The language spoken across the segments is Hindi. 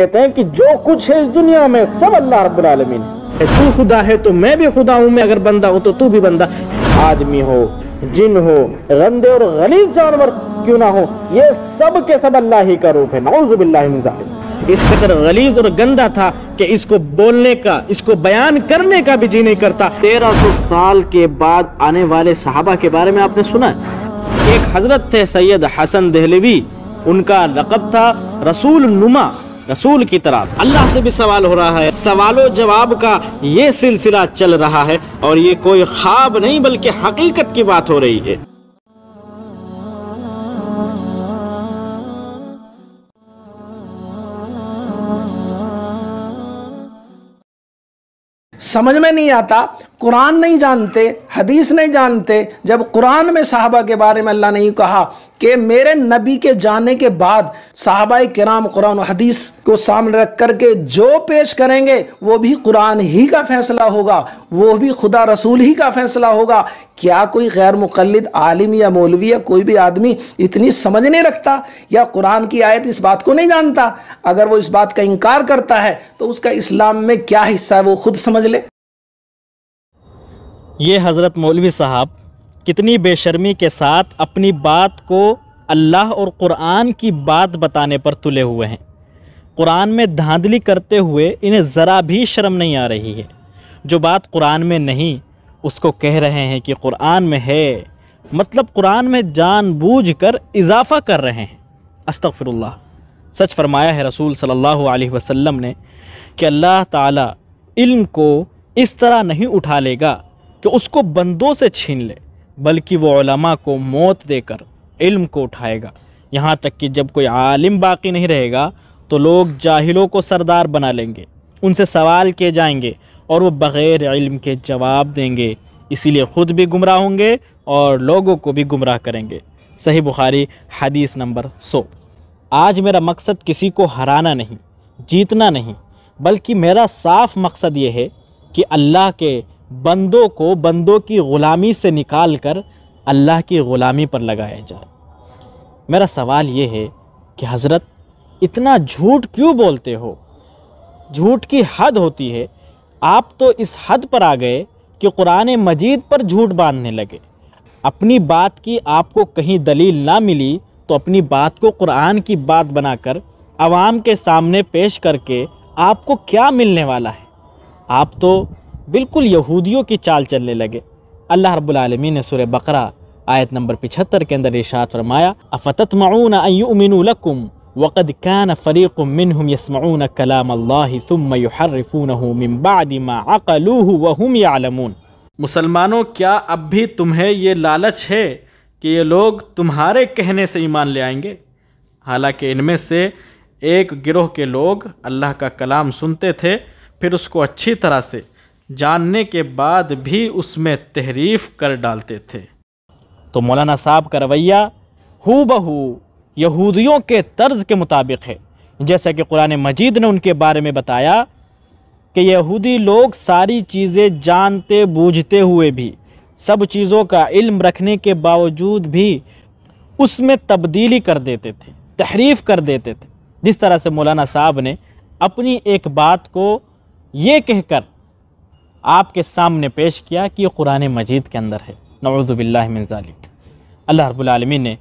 कहते हैं कि जो कुछ है इस दुनिया में सब अल्लाह रब्बुल आलमीन है तू खुदा है तो मैं भी खुदा हूँ मैं अगर बंदा हूँ तो तू भी बंदा आदमी हो जिन हो गंदे और गलीज जानवर क्यों ना हो ये सब के सब अल्लाह ही का रूप है नौजुबिल्ला इस कदर गलीज और गंदा था कि इसको बोलने का इसको बयान करने का भी जी नहीं करता तेरह सौ साल के बाद आने वाले सहाबा के बारे में आपने सुना एक हजरत थे सैयद हसन दहलवी उनका लकब था रसूल नुमा रसूल की तरह अल्लाह से भी सवाल हो रहा है सवालों जवाब का ये सिलसिला चल रहा है और ये कोई ख्वाब नहीं बल्कि हकीकत की बात हो रही है समझ में नहीं आता कुरान नहीं जानते हदीस नहीं जानते जब कुरान में साहबा के बारे में अल्लाह ने कहा कि मेरे नबी के जाने के बाद साहबा कराम कुरान हदीस को सामने रख करके जो पेश करेंगे वो भी कुरान ही का फैसला होगा वो भी खुदा रसूल ही का फैसला होगा क्या कोई गैर मुखलद आलिम या मौलवी या कोई भी आदमी इतनी समझ नहीं रखता या कुरान की आयत इस बात को नहीं जानता अगर वो इस बात का इनकार करता है तो उसका इस्लाम में क्या हिस्सा है वो खुद समझ ये हज़रत मौलवी साहब कितनी बेशर्मी के साथ अपनी बात को अल्लाह और क़ुरान की बात बताने पर तुले हुए हैं कुरान में धांधली करते हुए इन्हें ज़रा भी शर्म नहीं आ रही है जो बात कुरान में नहीं उसको कह रहे हैं कि कुरान में है मतलब कुरान में जानबूझ कर इजाफ़ा कर रहे हैं अस्तफ़िरुल्ला सच फरमाया है रसूल सल्लल्लाहु अलैहि वसल्लम ने कि अल्लाह ताला इल्म को इस तरह नहीं उठा लेगा कि उसको बंदों से छीन ले बल्कि वो उलमा को मौत देकर इल्म को उठाएगा यहाँ तक कि जब कोई आलिम बाकी नहीं रहेगा तो लोग जाहिलों को सरदार बना लेंगे उनसे सवाल किए जाएंगे और वो बग़ैर इल्म के जवाब देंगे इसीलिए ख़ुद भी गुमराह होंगे और लोगों को भी गुमराह करेंगे सही बुखारी हदीस नंबर सौ आज मेरा मकसद किसी को हराना नहीं जीतना नहीं बल्कि मेरा साफ मकसद ये है कि अल्लाह के बंदों को बंदों की ग़ुलामी से निकाल कर अल्लाह की ग़ुलामी पर लगाया जाए मेरा सवाल ये है कि हज़रत इतना झूठ क्यों बोलते हो झूठ की हद होती है आप तो इस हद पर आ गए कि कुरान मजीद पर झूठ बांधने लगे अपनी बात की आपको कहीं दलील ना मिली तो अपनी बात को कुरान की बात बनाकर आवाम के सामने पेश करके आपको क्या मिलने वाला है आप तो बिल्कुल यहूदियों की चाल चलने लगे अल्लाह रब्लमी ने सुर बकरा आयत नंबर पिछहत्तर के अंदर इशात फरमाया अफ़त يحرفونه من بعد ما عقلوه وهم يعلمون مسلمانوں کیا اب मुसलमानों क्या अब भी तुम्हें ये लालच है कि ये लोग तुम्हारे कहने से ईमान ले आएंगे हालांकि इनमें से एक کے के लोग अल्लाह का कलाम सुनते थे फिर उसको अच्छी तरह से जानने के बाद भी उसमें तहरीफ कर डालते थे तो मौलाना साहब का रवैया हु बहू यहूदियों के तर्ज के मुताबिक है जैसा कि कुरान मजीद ने उनके बारे में बताया कि यहूदी लोग सारी चीज़ें जानते बूझते हुए भी सब चीज़ों का इल्म रखने के बावजूद भी उसमें तब्दीली कर देते थे तहरीफ कर देते थे जिस तरह से मौलाना साहब ने अपनी एक बात को ये कहकर आपके सामने पेश किया कि यह कुरान मजीद के अंदर है नवज़बिल्लाजालिक अल्लाह रबालमी ने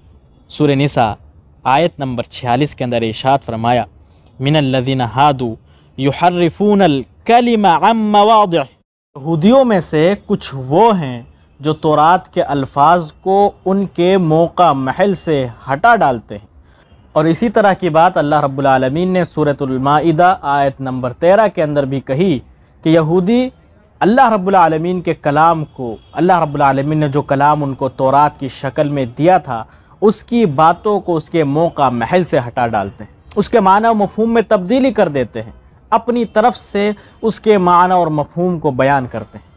सुर निसा आयत नंबर छियालीस के अंदर इशात फरमाया मिनल्लिन हादू युहरफूनल यहूदियों में से कुछ वो हैं जो तोरात के अल्फाज को उनके मौका महल से हटा डालते हैं और इसी तरह की बात अल्लाह रब्बुल रबालमीन ने सूरतमादा आयत नंबर तेरह के अंदर भी कही कि यहूदी अल्लाह रब्लमीन के कलाम को अल्लाह रब्लमीन ने जो कलाम उनको तोरात की शक्ल में दिया था उसकी बातों को उसके मौका महल से हटा डालते हैं उसके माना मफहम में तब्दीली कर देते हैं अपनी तरफ से उसके माना और मफहम को बयान करते हैं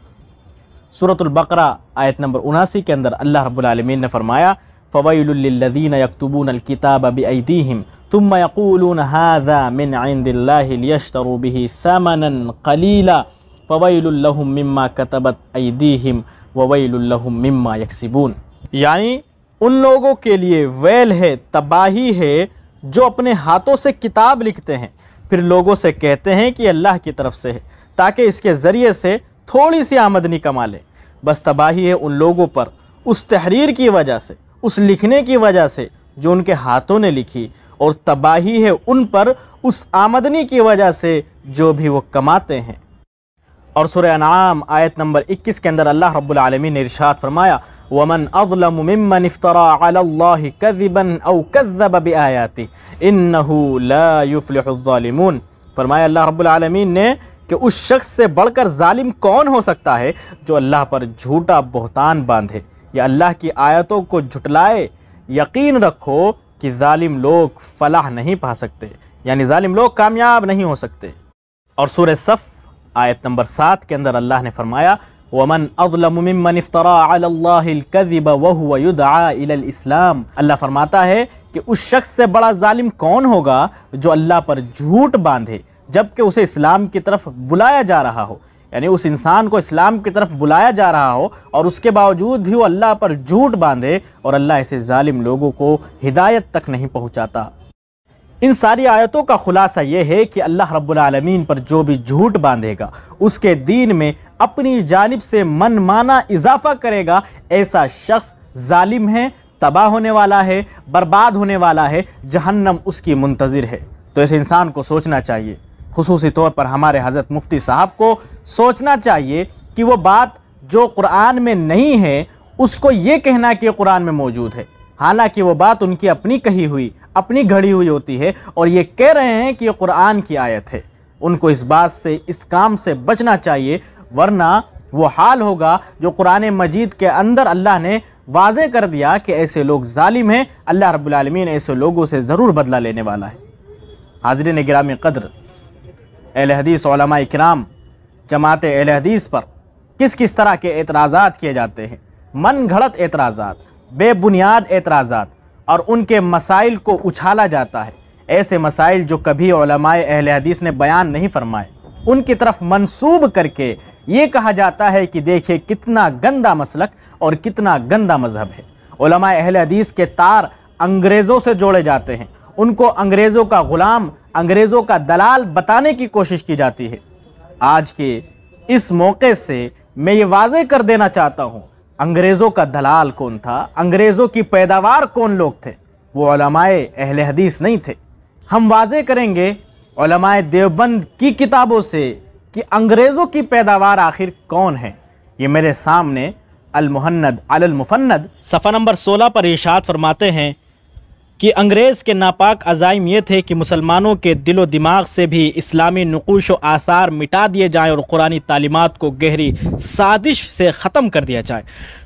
सूरतुल्बकरा आयत नंबर उनासी के अंदर अल्लाह रब्लमीन ने फरमाया फ़वैलदीन यकतबून अलकिताब अबीदीम तुम यकूल हाजा मिन आइंदिल्लाशतरूबी समनन कलीला फ़वैलुल्लहुम मिम्मा कतबत अदीम ववैलुल्लहुम मिम्मा यकसिबून यानी उन लोगों के लिए वैल है तबाही है जो अपने हाथों से किताब लिखते हैं फिर लोगों से कहते हैं कि अल्लाह की तरफ से है ताकि इसके ज़रिए से थोड़ी सी आमदनी कमा लें बस तबाही है उन लोगों पर उस तहरीर की वजह से उस लिखने की वजह से जो उनके हाथों ने लिखी और तबाही है उन पर उस आमदनी की वजह से जो भी वो कमाते हैं और सुर अनाम आयत नंबर 21 के अंदर अल्लाह रब्बुल ने इरशाद फरमाया वमन अज़लम मिम्मन इफ्तरा अल्लाह कज़िबन औ कज़्ज़ब बिआयाति इन्नहु ला ज़ालिमून फरमाया अल्लाह रब्बुल ने कि उस शख्स से बढ़कर जालिम कौन हो सकता है जो अल्लाह पर झूठा बहतान बांधे या अल्लाह की आयतों को झुटलाए यकीन रखो कि ालिम लोग फलाह नहीं पा सकते यानी ालिम लोग कामयाब नहीं हो सकते और सुर सफ़ आयत नंबर सात के अंदर अल्लाह ने फरमाया वमन वहुदाइलाम अल्लाह फरमाता है कि उस शख्स से बड़ा ालिम कौन होगा जो अल्लाह पर झूठ बांधे जबकि उसे इस्लाम की तरफ बुलाया जा रहा हो यानी उस इंसान को इस्लाम की तरफ बुलाया जा रहा हो और उसके बावजूद भी वो अल्लाह पर झूठ बांधे और अल्लाह ऐसे ालिम लोगों को हिदायत तक नहीं पहुँचाता इन सारी आयतों का खुलासा ये है कि अल्लाह रब्लमीन पर जो भी झूठ बांधेगा उसके दीन में अपनी जानब से मनमाना इजाफा करेगा ऐसा शख्स जालिम है तबाह होने वाला है बर्बाद होने वाला है जहन्नम उसकी मुंतज़र है तो ऐसे इंसान को सोचना चाहिए खसूस तौर पर हमारे हज़रत मुफ्ती साहब को सोचना चाहिए कि वो बात जो कुरान में नहीं है उसको ये कहना कि कुरान में मौजूद है हालांकि वो बात उनकी अपनी कही हुई अपनी घड़ी हुई होती है और ये कह रहे हैं कि ये कुरान की आयत है उनको इस बात से इस काम से बचना चाहिए वरना वो हाल होगा जो कुरान मजीद के अंदर अल्लाह ने वाजे कर दिया कि ऐसे लोग ालिम हैं अल्लाह रबालमीन ऐसे लोगों से ज़रूर बदला लेने वाला है हाजरीन ग्राम कदर अहल हदीस कराम जमात एल हदीस पर किस किस तरह के एतराज़ात किए जाते हैं मन घड़त एतराज़ात बेबुनियाद एतराज़ात और उनके मसाइल को उछाला जाता है ऐसे मसाइल जो कभी अहल हदीस ने बयान नहीं फरमाए उनकी तरफ मंसूब करके ये कहा जाता है कि देखिए कितना गंदा मसलक और कितना गंदा मज़हब है अहल हदीस के तार अंग्रेज़ों से जोड़े जाते हैं उनको अंग्रेज़ों का ग़ुलाम अंग्रेज़ों का दलाल बताने की कोशिश की जाती है आज के इस मौके से मैं ये वाजे कर देना चाहता हूँ अंग्रेज़ों का दलाल कौन था अंग्रेज़ों की पैदावार कौन लोग थे वो अहल हदीस नहीं थे हम वाजे करेंगे देवबंद की किताबों से कि अंग्रेज़ों की पैदावार आखिर कौन है ये मेरे सामने अलमुहन्नद अलमुफन्नद सफ़ा नंबर सोलह पर इशात फरमाते हैं कि अंग्रेज़ के नापाक अजाइम ये थे कि मुसलमानों के दिलो दिमाग से भी इस्लामी नकोश व आसार मिटा दिए जाएँ और कुरानी तालीमत को गहरी साजिश से ख़त्म कर दिया जाए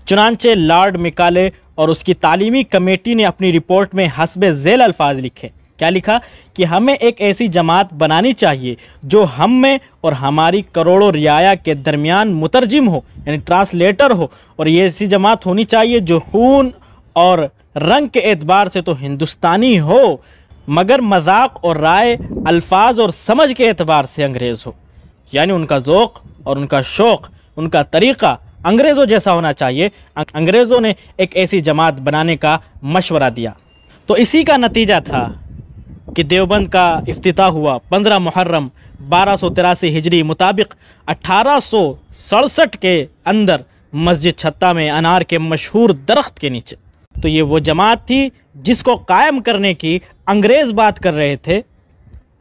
चुनानचे लॉर्ड मिकाले और उसकी तालीमी कमेटी ने अपनी रिपोर्ट में हसब झेल अल्फाज लिखे क्या लिखा कि हमें एक ऐसी जमात बनानी चाहिए जो हम में और हमारी करोड़ों रियाया के दरमियान मुतरजम हो यानी ट्रांसलेटर हो और ये ऐसी जमात होनी चाहिए जो खून और रंग के एतबार से तो हिंदुस्तानी हो मगर मजाक और राय अल्फाज और समझ के एतबार से अंग्रेज़ हो यानी उनका जोक़ और उनका शौक़ उनका तरीक़ा अंग्रेज़ों जैसा होना चाहिए अं-, अंग्रेज़ों ने एक ऐसी जमात बनाने का मशवरा दिया तो इसी का नतीजा था कि देवबंद का अफ्ताह हुआ पंद्रह मुहर्रम बारह सौ तिरासी हिजरी मुताबिक अठारह सौ सड़सठ के अंदर मस्जिद छत्ता में अनार के मशहूर दरख्त के नीचे तो ये वो जमात थी जिसको कायम करने की अंग्रेज़ बात कर रहे थे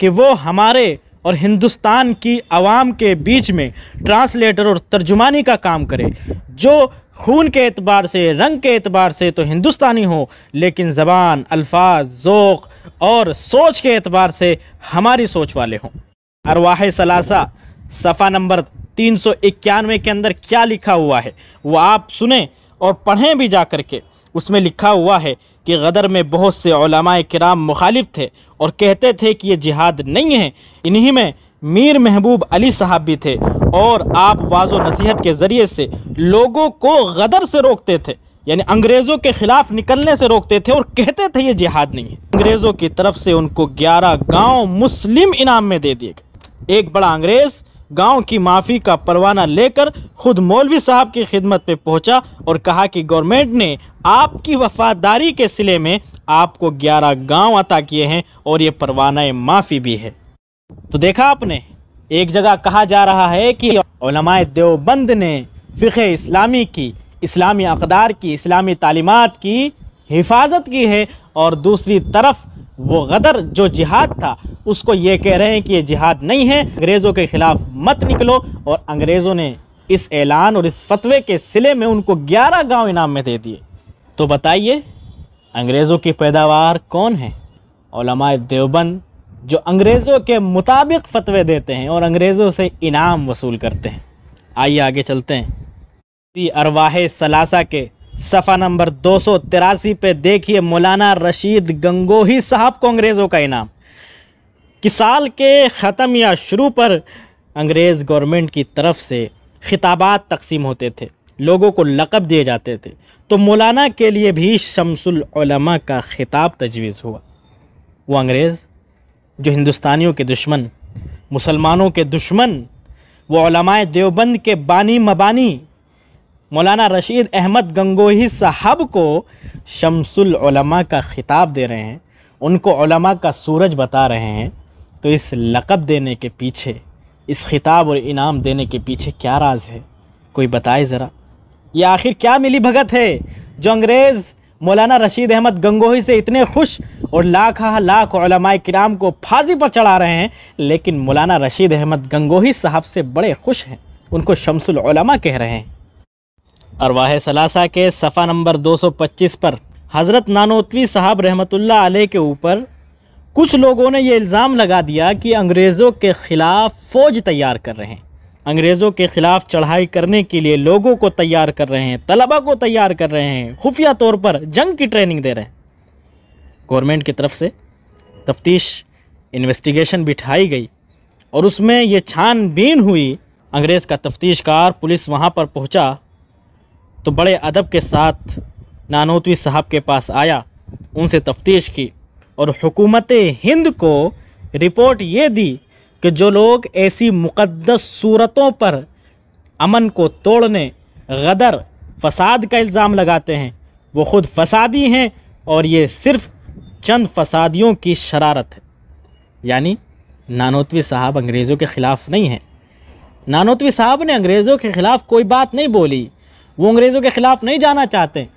कि वो हमारे और हिंदुस्तान की आवाम के बीच में ट्रांसलेटर और तर्जुमानी का काम करे जो खून के अतबार से रंग के अतबार से तो हिंदुस्तानी हो लेकिन ज़बान अल्फाज ज़ोक और सोच के अतबार से हमारी सोच वाले हों अरवाह सलासा सफ़ा नंबर तीन सौ इक्यानवे के अंदर क्या लिखा हुआ है वो आप सुने और पढ़ें भी जा कर के उसमें लिखा हुआ है कि गदर में बहुत से कराम मुखालिफ थे और कहते थे कि ये जिहाद नहीं है इन्हीं में मीर महबूब अली साहब भी थे और आप वाजो नसीहत के ज़रिए से लोगों को गदर से रोकते थे यानी अंग्रेज़ों के ख़िलाफ़ निकलने से रोकते थे और कहते थे ये जिहाद नहीं है अंग्रेज़ों की तरफ से उनको ग्यारह गाँव मुस्लिम इनाम में दे दिए गए एक बड़ा अंग्रेज़ गांव की माफ़ी का परवाना लेकर खुद मौलवी साहब की खिदमत पे पहुंचा और कहा कि गवर्नमेंट ने आपकी वफादारी के सिले में आपको 11 गांव अता किए हैं और ये परवाना माफ़ी भी है तो देखा आपने एक जगह कहा जा रहा है कि देवबंद ने फ़िके इस्लामी की इस्लामी अकदार की इस्लामी तालीमत की हिफाजत की है और दूसरी तरफ़ वो गदर जो जिहाद था उसको ये कह रहे हैं कि ये जिहाद नहीं है अंग्रेज़ों के ख़िलाफ़ मत निकलो और अंग्रेज़ों ने इस ऐलान और इस फतवे के सिले में उनको ग्यारह गांव इनाम में दे दिए तो बताइए अंग्रेज़ों की पैदावार कौन है ओलमाए देवबंद जो अंग्रेज़ों के मुताबिक फतवे देते हैं और अंग्रेज़ों से इनाम वसूल करते हैं आइए आगे चलते हैं अरवाह सलासा के सफ़ा नंबर दो सौ तिरासी पे देखिए मौलाना रशीद गंगोही साहब को अंग्रेज़ों का इनाम कि साल के ख़त्म या शुरू पर अंग्रेज़ गवर्नमेंट की तरफ से खिताबात तकसीम होते थे लोगों को लक़ब दिए जाते थे तो मौलाना के लिए भी शमसुलमा का खिताब तजवीज़ हुआ वो अंग्रेज़ जो हिंदुस्तानियों के दुश्मन मुसलमानों के दुश्मन वो देवबंद के बानी मबानी मौलाना रशीद अहमद गंगोही साहब को शमसुल उलमा का ख़िताब दे रहे हैं उनको उलमा का सूरज बता रहे हैं तो इस लक़ब देने के पीछे इस ख़िताब और इनाम देने के पीछे क्या राज है कोई बताए ज़रा ये आखिर क्या मिली भगत है जो अंग्रेज़ मौलाना रशीद अहमद गंगोही से इतने खुश और लाख लाख उलमाए किराम को फांसी पर चढ़ा रहे हैं लेकिन मौलाना रशीद अहमद गंगोही साहब से बड़े खुश हैं उनको शमसुल उलमा कह रहे हैं अरवाह सलासा के सफ़ा नंबर 225 पर हज़रत नानोतवी साहब रहमतुल्ला अलैह के ऊपर कुछ लोगों ने यह इल्ज़ाम लगा दिया कि अंग्रेज़ों के ख़िलाफ़ फ़ौज तैयार कर रहे हैं अंग्रेज़ों के ख़िलाफ़ चढ़ाई करने के लिए लोगों को तैयार कर रहे हैं तलबा को तैयार कर रहे हैं खुफिया तौर पर जंग की ट्रेनिंग दे रहे हैं गवर्नमेंट की तरफ से तफ्तीश इन्वेस्टिगेशन बिठाई गई और उसमें ये छानबीन हुई अंग्रेज़ का तफ्तीशकार पुलिस वहाँ पर पहुँचा तो बड़े अदब के साथ नानोतवी साहब के पास आया उनसे तफ्तीश की और हुकूमत हिंद को रिपोर्ट ये दी कि जो लोग ऐसी मुक़दस सूरतों पर अमन को तोड़ने गदर फसाद का इल्ज़ाम लगाते हैं वो ख़ुद फसादी हैं और ये सिर्फ़ चंद फसादियों की शरारत है यानी नानोतवी साहब अंग्रेज़ों के ख़िलाफ़ नहीं हैं नानोतवी साहब ने अंग्रेज़ों के ख़िलाफ़ कोई बात नहीं बोली वो अंग्रेज़ों के ख़िलाफ़ नहीं जाना चाहते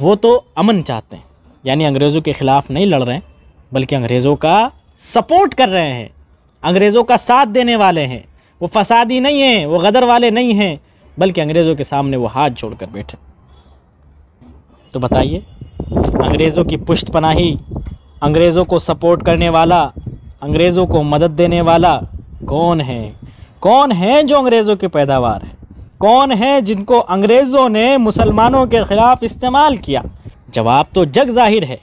वो तो अमन चाहते हैं यानी अंग्रेज़ों के ख़िलाफ़ नहीं लड़ रहे हैं बल्कि अंग्रेज़ों का सपोर्ट कर रहे हैं अंग्रेज़ों का साथ देने वाले हैं वो फसादी नहीं हैं वो गदर वाले नहीं हैं बल्कि अंग्रेज़ों के सामने वो हाथ जोड़ कर बैठे तो बताइए अंग्रेज़ों की पुष्ट पनाही अंग्रेज़ों को सपोर्ट करने वाला अंग्रेज़ों को मदद देने वाला कौन है कौन है जो अंग्रेज़ों के पैदावार हैं कौन है जिनको अंग्रेज़ों ने मुसलमानों के ख़िलाफ़ इस्तेमाल किया जवाब तो जग जाहिर है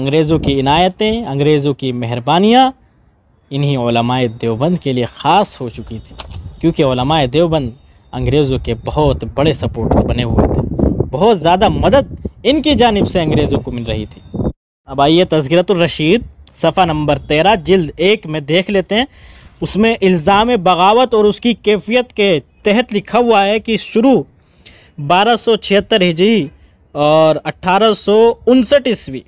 अंग्रेज़ों की इनायतें अंग्रेज़ों की मेहरबानियाँ इन्हीं देवबंद के लिए ख़ास हो चुकी थी क्योंकि देवबंद अंग्रेज़ों के बहुत बड़े सपोर्टर बने हुए थे बहुत ज़्यादा मदद इनकी जानब से अंग्रेज़ों को मिल रही थी अब आइए तस्करत रशीद सफ़ा नंबर तेरह जिल्द एक में देख लेते हैं उसमें इल्ज़ाम बगावत और उसकी कैफियत के तहत लिखा हुआ है कि शुरू बारह सौ छिहत्तर हिजरी और अट्ठारह सौ उनसठ ईस्वी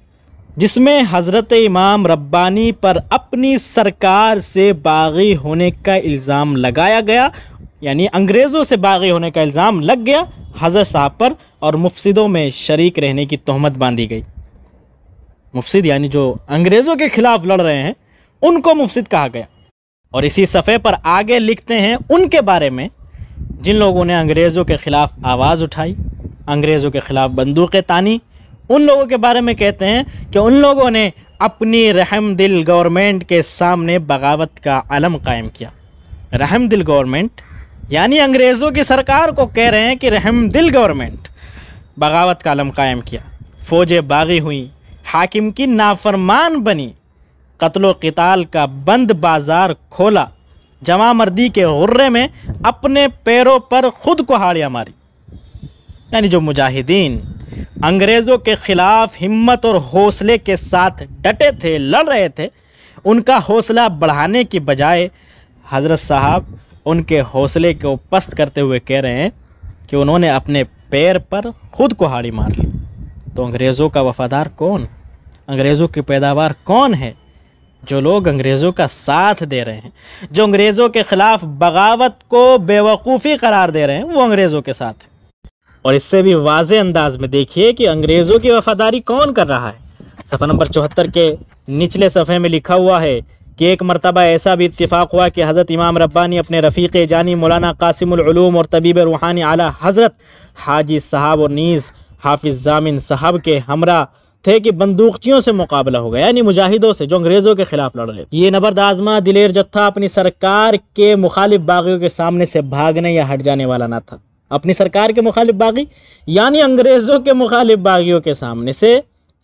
जिसमें हज़रत इमाम रब्बानी पर अपनी सरकार से बागी होने का इल्ज़ाम लगाया गया यानी अंग्रेज़ों से बागी होने का इल्ज़ाम लग गया हज़रत साहब पर और मुफसदों में शरीक रहने की तहमत बांधी गई मुफसद यानी जो अंग्रेज़ों के ख़िलाफ़ लड़ रहे हैं उनको मुफसद कहा गया और इसी सफ़े पर आगे लिखते हैं उनके बारे में जिन लोगों ने अंग्रेज़ों के ख़िलाफ़ आवाज़ उठाई अंग्रेज़ों के ख़िलाफ़ बंदूकें तानी उन लोगों के बारे में कहते हैं कि उन लोगों ने अपनी रहम दिल गवर्नमेंट के सामने बगावत का आलम कायम किया रहम दिल गवर्नमेंट यानी अंग्रेज़ों की सरकार को कह रहे हैं कि रहम दिल गवर्नमेंट बगावत का आलम कायम किया फ़ौजें बागी हुई हाकिम की नाफरमान बनी कत्ल कताल का बंद बाज़ार खोला जमा मर्दी के हुर्रे में अपने पैरों पर ख़ुद को हाड़ियाँ मारी यानी जो मुजाहिदीन अंग्रेज़ों के ख़िलाफ़ हिम्मत और हौसले के साथ डटे थे लड़ रहे थे उनका हौसला बढ़ाने की बजाय हज़रत साहब उनके हौसले को पस्त करते हुए कह रहे हैं कि उन्होंने अपने पैर पर ख़ुद को हाड़ी मार ली तो अंग्रेज़ों का वफ़ादार कौन अंग्रेज़ों की पैदावार कौन है जो लोग अंग्रेज़ों का साथ दे रहे हैं जो अंग्रेज़ों के ख़िलाफ़ बगावत को बेवकूफ़ी करार दे रहे हैं वो अंग्रेज़ों के साथ और इससे भी वाज अंदाज में देखिए कि अंग्रेज़ों की वफादारी कौन कर रहा है सफ़ा नंबर चौहत्तर के निचले सफ़े में लिखा हुआ है कि एक मरतबा ऐसा भी इतफ़ाक़ हुआ कि हज़रत इमाम रब्बानी अपने रफ़ीक जानी मौलाना कासिमूम और तबीब रूहानी आला हज़रत हाजी साहब और नीज़ हाफिज़ जामिन साहब के हमरा थे कि बंदूकचियों से मुकाबला होगा यानी मुजाहिदों से जो अंग्रेज़ों के खिलाफ लड़ रहे ये नबर्द आजमा दिलेर जत्था अपनी सरकार के मुखालिफ बागियों के सामने से भागने या हट जाने वाला ना था अपनी सरकार के मुखालिफ बागी यानी अंग्रेज़ों के मुखालिफ बागियों के सामने से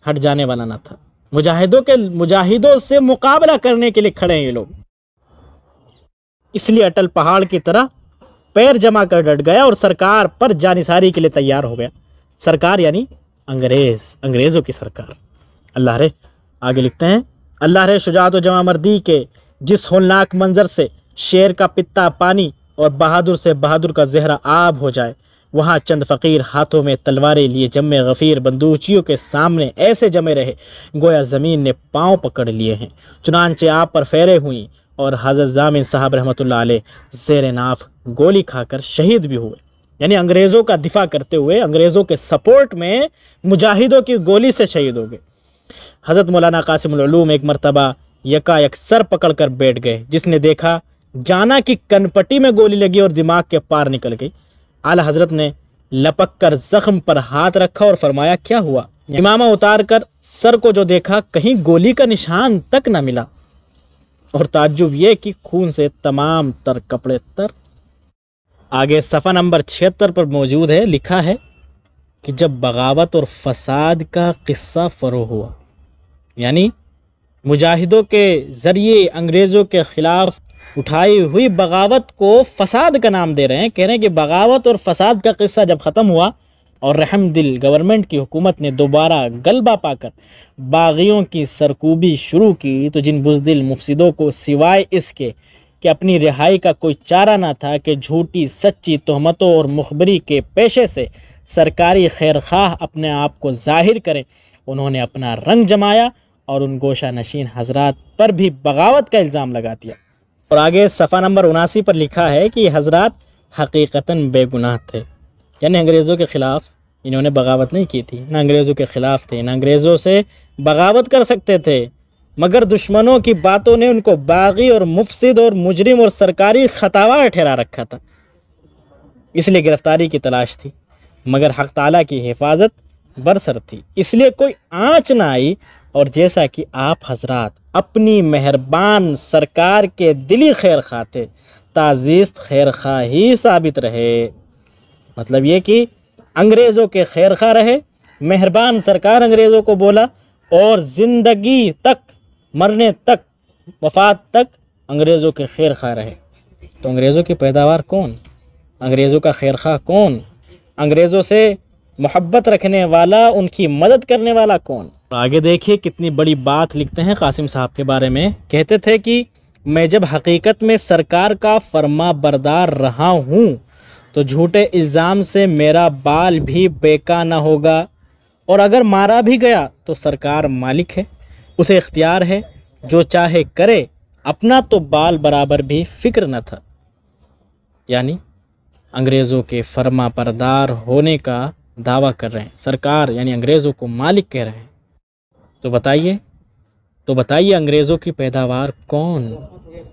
हट जाने वाला ना था मुजाहिदों के मुजाहिदों से मुकाबला करने के लिए खड़े हैं ये लोग इसलिए अटल पहाड़ की तरह पैर जमा कर डट गया और सरकार पर जानिसारी के लिए तैयार हो गया सरकार यानी अंग्रेज़ अंग्रेज़ों की सरकार अल्लाह रे आगे लिखते हैं अल्लाह रे शुजात जमा मर्दी के जिस होलनाक मंज़र से शेर का पिता पानी और बहादुर से बहादुर का जहरा आब हो जाए वहाँ चंद फ़कीर हाथों में तलवारें लिए जमे गफ़ीर बंदूचियों के सामने ऐसे जमे रहे गोया ज़मीन ने पाँव पकड़ लिए हैं चुनानचे आप पर फेरे हुई और हज़रत जामिन साहब रहमत ला जेर नाफ गोली खाकर शहीद भी हुए यानी अंग्रेज़ों का दिफा करते हुए अंग्रेज़ों के सपोर्ट में मुजाहिदों की गोली से शहीद हो गए हज़रत मौलाना कासिम एक मरतबा यका सर पकड़ कर बैठ गए जिसने देखा जाना कि कनपट्टी में गोली लगी और दिमाग के पार निकल गई आला हजरत ने लपक कर जख्म पर हाथ रखा और फरमाया क्या हुआ इमामा उतार कर सर को जो देखा कहीं गोली का निशान तक न मिला और ताज्जुब यह कि खून से तमाम तर कपड़े तर आगे सफ़ा नंबर छिहत्तर पर मौजूद है लिखा है कि जब बगावत और फसाद का किस्सा फ़रो हुआ यानी मुजाहिदों के ज़रिए अंग्रेज़ों के ख़िलाफ़ उठाई हुई बगावत को फसाद का नाम दे रहे हैं कह रहे हैं कि बगावत और फसाद का किस्सा जब ख़त्म हुआ और दिल गवर्नमेंट की हुकूमत ने दोबारा गलबा पाकर बागियों की सरकूबी शुरू की तो जिन बुजदिल मुफसदों को सिवाय इसके कि अपनी रिहाई का कोई चारा ना था कि झूठी सच्ची तहमतों और मुखबरी के पेशे से सरकारी खैर खा अपने आप को जाहिर करें उन्होंने अपना रंग जमाया और उन गोशा नशीन हजरात पर भी बगावत का इल्ज़ाम लगा दिया और आगे सफ़ा नंबर उनासी पर लिखा है कि हजरात हकीकता बेगुनाह थे यानी अंग्रेज़ों के ख़िलाफ़ इन्होंने बगावत नहीं की थी ना अंग्रेज़ों के ख़िलाफ़ थे ना अंग्रेज़ों से बगावत कर सकते थे मगर दुश्मनों की बातों ने उनको बागी और मुफसद और मुजरिम और सरकारी खतावा ठहरा रखा था इसलिए गिरफ्तारी की तलाश थी मगर हक तला की हिफाजत बरसर थी इसलिए कोई आँच ना आई और जैसा कि आप हजरात अपनी मेहरबान सरकार के दिली खैर खाते ताजीज़ खैर खा ही साबित रहे मतलब ये कि अंग्रेज़ों के खैर खा रहे मेहरबान सरकार अंग्रेज़ों को बोला और ज़िंदगी तक मरने तक वफात तक अंग्रेज़ों के खैर खा रहे तो अंग्रेज़ों की पैदावार कौन अंग्रेज़ों का खैर खा कौन अंग्रेज़ों से मोहब्बत रखने वाला उनकी मदद करने वाला कौन आगे देखिए कितनी बड़ी बात लिखते हैं कासिम साहब के बारे में कहते थे कि मैं जब हकीकत में सरकार का फरमा बरदार रहा हूँ तो झूठे इल्ज़ाम से मेरा बाल भी बेका ना होगा और अगर मारा भी गया तो सरकार मालिक है उसे इख्तियार है जो चाहे करे अपना तो बाल बराबर भी फिक्र न था यानी अंग्रेज़ों के फर्मा परदार होने का दावा कर रहे हैं सरकार यानी अंग्रेज़ों को मालिक कह रहे हैं तो बताइए तो बताइए अंग्रेज़ों की पैदावार कौन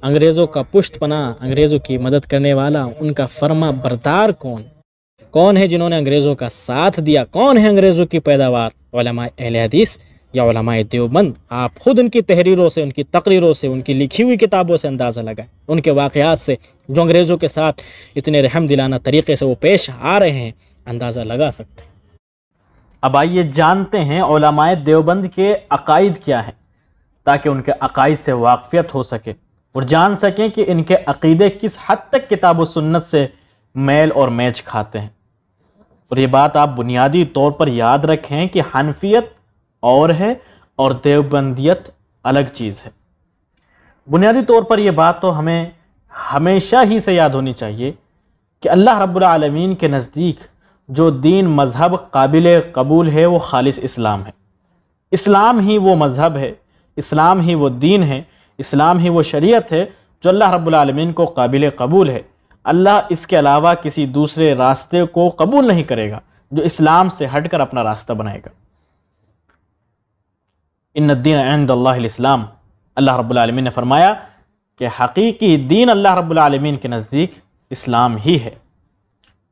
अंग्रेज़ों का पना अंग्रेज़ों की मदद करने वाला उनका फर्मा बरदार कौन कौन है जिन्होंने अंग्रेज़ों का साथ दिया कौन है अंग्रेज़ों की पैदावार वालमा अहल हदीस या देवबंद आप ख़ुद उनकी तहरीरों से उनकी तकरीरों से उनकी लिखी हुई किताबों से अंदाज़ा लगाएं उनके वाक़ात से जो अंग्रेज़ों के साथ इतने रहम दिलाना तरीके से वो पेश आ रहे हैं अंदाज़ा लगा सकते हैं अब आइए जानते हैं ओलमाए देवबंद के अकायद क्या हैं ताकि उनके अकायद से वाकफियत हो सके और जान सकें कि इनके अकीदे किस हद तक किताब व सुन्नत से मेल और मैच खाते हैं और ये बात आप बुनियादी तौर पर याद रखें कि हनफियत और है और देवबंदियत अलग चीज़ है बुनियादी तौर पर यह बात तो हमें हमेशा ही से याद होनी चाहिए कि अल्लाह रब्बुल के नज़दीक जो दीन मज़हब काबिल कबूल है वो खालिस इस्लाम है इस्लाम ही वो मज़हब है इस्लाम ही वो दीन है इस्लाम ही वो शरीयत है जो अल्लाह रब्बुल को काबिल कबूल है अल्लाह इसके अलावा किसी दूसरे रास्ते को कबूल नहीं करेगा जो इस्लाम से हटकर अपना रास्ता बनाएगा इन्नद्दीन इस्लाम अल्लाह रब्लम ने फरमाया कि हकीकी दीन अल्लाह रब्लम के नज़दीक इस्लाम ही है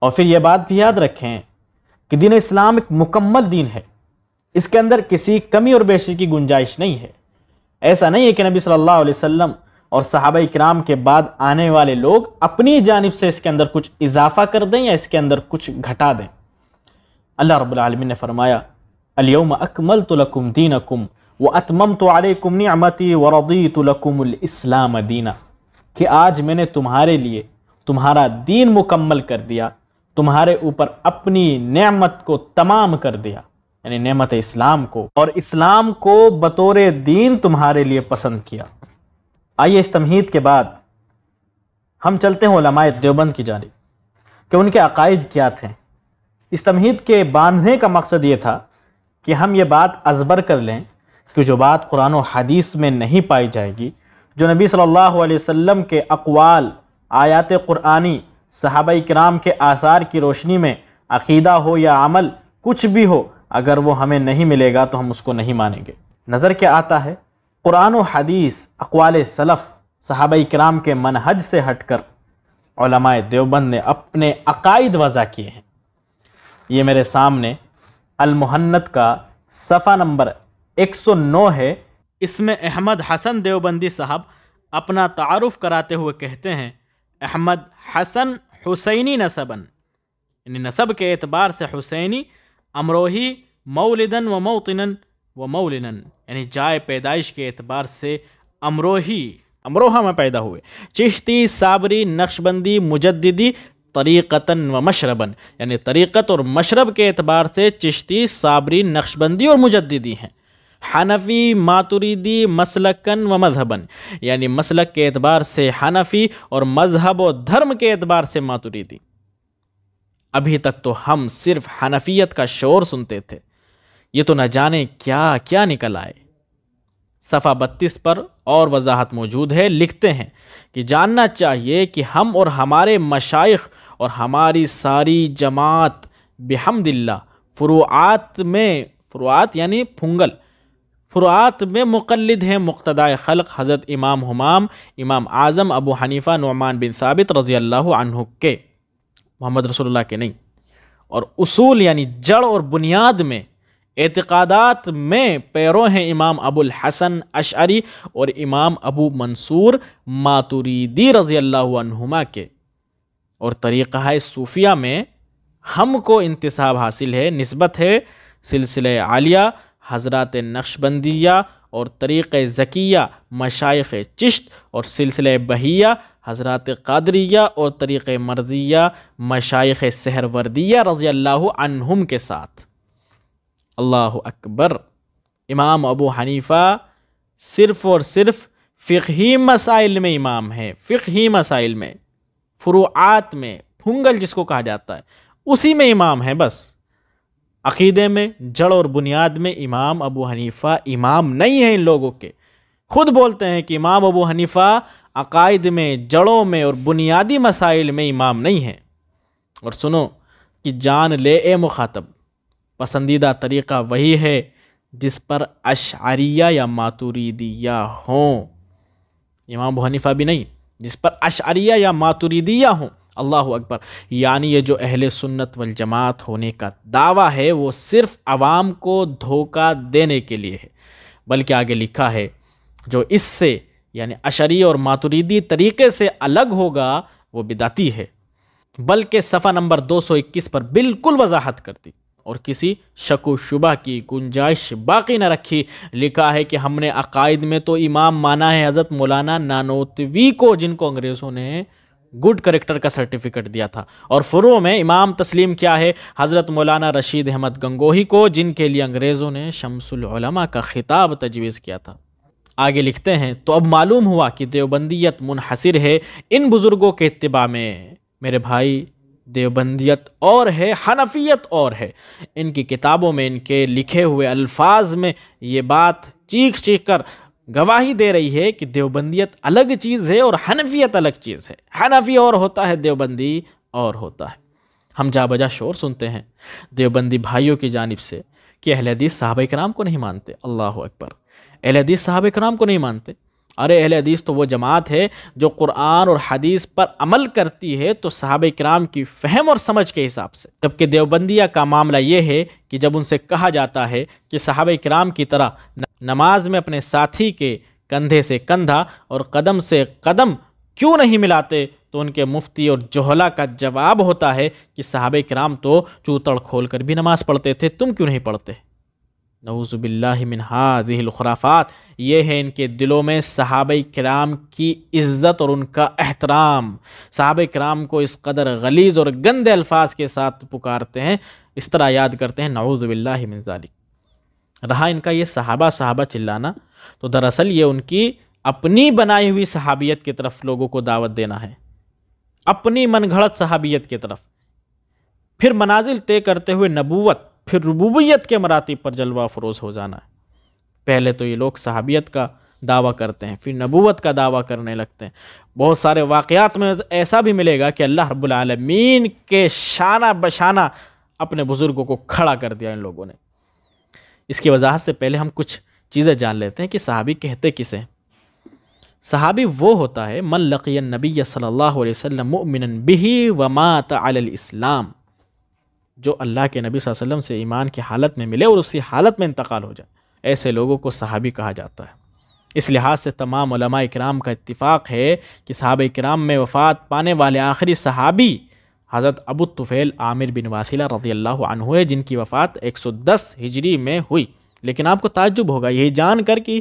और फिर यह बात भी याद रखें कि दीन इस्लाम एक मुकम्मल दीन है इसके अंदर किसी कमी और बेशी की गुंजाइश नहीं है ऐसा नहीं है कि नबी सल्लल्लाहु अलैहि वसल्लम और साहब कराम के बाद आने वाले लोग अपनी जानब से इसके अंदर कुछ इजाफा कर दें या इसके अंदर कुछ घटा दें अल्लाह रब्लम ने फरमाया अलियम अकमल तो लकुम दीन अकुम व अतमम तो आलकुम अमती वरदी इस्लाम दीना कि आज मैंने तुम्हारे लिए तुम्हारा दीन मुकम्मल कर दिया तुम्हारे ऊपर अपनी नमत को तमाम कर दिया यानी नमत इस्लाम को और इस्लाम को बतौर दीन तुम्हारे लिए पसंद किया आइए इस तमहीद के बाद हम चलते हैं लमाय देवबंद की जानी कि उनके अकायद क्या थे इस तमहीद के बांधने का मकसद ये था कि हम ये बात अजबर कर लें कि जो बात कुरान और हदीस में नहीं पाई जाएगी जो नबी सल्लल्लाहु अलैहि वसल्लम के अकवाल आयात क़ुरानी सहाबा कराम के आसार की रोशनी में अकीदा हो या अमल कुछ भी हो अगर वो हमें नहीं मिलेगा तो हम उसको नहीं मानेंगे नज़र क्या आता है कुरान हदीस अकवाल सलफ़ साहब कराम के मनहज से हट कर देवबंद ने अपने अकायद वज़ा किए हैं ये मेरे सामने अलमहन्नत का सफ़ा नंबर 109 है इसमें अहमद हसन देवबंदी साहब अपना तारफ़ कराते हुए कहते हैं अहमद हसन हुसैनी नसबन यानी नसब के एतबार से हुसैनी अमरोही मौलिदन व मौतनन व मौलिनन यानी जाय पैदाइश के एतबार से अमरोही अमरोहा में पैदा हुए चिश्ती साबरी नक्शबंदी मुजदी तरीक़ता व मशरबन यानी तरीक़त और मशरब के एतबार से चिश्ती साबरी नक्शबंदी और मुजदी हैं हनफ़ी मातुरीदी मसलकन व मजहबन यानी मसलक के अतबार से हनफ़ी और मजहब व धर्म के अतबार से मातुरीदी अभी तक तो हम सिर्फ हनफियत का शोर सुनते थे ये तो न जाने क्या क्या निकल आए सफ़ा बत्तीस पर और वजाहत मौजूद है लिखते हैं कि जानना चाहिए कि हम और हमारे मशाइ और हमारी सारी जमात बेहमदिल्ला फ़ुरुआत में फ़ुरुआत यानी फुंगल फ़ुरात में मुकलद हैं मुख्तदा खलक हज़रत इमाम हमाम इमाम आज़म अबू हनीफ़ा नुमान बिन साबित रज़ी अल्लाह के मोहम्मद रसोल्ला के नहीं और असूल यानी जड़ और बुनियाद में एतक़ादात में पैरों हैं इमाम अबुल हसन अशरी और इमाम अबू मंसूर मातुरीदी रज़ी अल्लाम के और तरीक़ा है सूफिया में हमको इंतसाब हासिल है नस्बत है सिलसिले आलिया हज़रत नक्शबंदिया और तरीक़ ज़किया मशाइख चिश्त और सिलसिले बहिया हज़रत कादरिया और तरीक़ मर्जिया मशाइख सहरवर्दिया रज़ी अल्लाम के साथ अल्लाह अकबर इमाम अबू हनीफ़ा सिर्फ़ और सिर्फ़ फ़िकी मसाइल में इमाम है फ़िकी मसाइल में फ़ुरुआत में फुंगल जिसको कहा जाता है उसी में इमाम है बस अकीदे में जड़ और बुनियाद में इमाम अबू हनीफ़ा इमाम नहीं हैं इन लोगों के खुद बोलते हैं कि इमाम अबू हनीफ़ा अकायद में जड़ों में और बुनियादी मसाइल में इमाम नहीं हैं और सुनो कि जान ले ए मुखातब पसंदीदा तरीक़ा वही है जिस पर अशारिया या मातुरीदिया हों इमाम अबू हनीफ़ा भी नहीं जिस पर अशारिया या मातुरीदिया हों अल्लाह अकबर यानी ये जो अहल सुन्नत वल जमात होने का दावा है वो सिर्फ आवाम को धोखा देने के लिए है बल्कि आगे लिखा है जो इससे यानी अशरी और मातुरीदी तरीके से अलग होगा वो बिदाती है बल्कि सफ़ा नंबर 221 पर बिल्कुल वजाहत करती और किसी शक व शुबा की गुंजाइश बाकी न रखी लिखा है कि हमने अकायद में तो इमाम माना है हज़रत मौलाना नानोतवी को जिनको अंग्रेज़ों ने गुड करेक्टर का सर्टिफिकेट दिया था और फ़ुरो में इमाम तस्लीम क्या है हज़रत मौलाना रशीद अहमद गंगोही को जिनके लिए अंग्रेज़ों ने शमसलमा का खिताब तजवीज़ किया था आगे लिखते हैं तो अब मालूम हुआ कि देवबंदियत मुनहसर है इन बुज़ुर्गों के इतबा में मेरे भाई देवबंदियत और है हनफियत और है इनकी किताबों में इनके लिखे हुए अल्फाज में ये बात चीख चीख कर गवाही दे रही है कि देवबंदियत अलग चीज़ है और हनफियत अलग चीज़ है हनफी और होता है देवबंदी और होता है हम जा बजा शोर सुनते हैं देवबंदी भाइयों की जानब से कि अहल साहब कराम को नहीं मानते अल्लाह अकबर अहल साहब कराम को नहीं मानते अरे अहले हदीस तो वो जमात है जो कुरान और हदीस पर अमल करती है तो साहब कराम की फहम और समझ के हिसाब से जबकि देवबंदिया का मामला ये है कि जब उनसे कहा जाता है कि साहब कराम की तरह नमाज में अपने साथी के कंधे से कंधा और कदम से कदम क्यों नहीं मिलाते तो उनके मुफ्ती और जोहला का जवाब होता है कि साहब कराम तो चूतड़ खोल कर भी नमाज़ पढ़ते थे तुम क्यों नहीं पढ़ते नवज़बिल्लिन हाजिलखराफ़ात ये हैं इनके दिलों में सहाब कराम की इज़्ज़त और उनका एहतराम सहाब कराम को इस कदर गलीज़ और गंदे अल्फाज के साथ पुकारते हैं इस तरह याद करते हैं नवज़बिल्लिनजालिक रहा इनका ये सहाबा सहाबा चिल्लाना तो दरअसल ये उनकी अपनी बनाई हुई सहाबियत की तरफ लोगों को दावत देना है अपनी मन घड़त सहाबियत की तरफ फिर मनाजिल तय करते हुए नबूवत फिर रबूबियत के मराती पर जलवा फरोज हो जाना पहले तो ये लोग सहाबियत का दावा करते हैं फिर नबूवत का दावा करने लगते हैं बहुत सारे वाक़ात में ऐसा भी मिलेगा कि अल्लाह रबालमीन के शाना बशाना अपने बुज़ुर्गों को खड़ा कर दिया इन लोगों ने इसकी वजाहत से पहले हम कुछ चीज़ें जान लेते हैं कि सहाबी कहते किसे सहाबी वो होता है मन लकी नबी सल्ला वसम बिही व मात इस्लाम जो अल्लाह के नबी वसल्लम से ईमान की हालत में मिले और उसी हालत में इंतकाल हो जाए ऐसे लोगों को सहाबी कहा जाता है इस लिहाज से तमाम कराम का इतफाक़ है कि सहाब कराम में वफ़ात पाने वाले आखिरी सहाबी हज़रत अबू तुफ़ैल आमिर बिन वासिला रज़ी अल्लाह है जिनकी वफ़ात 110 हिजरी में हुई लेकिन आपको ताजुब होगा यही जान कर कि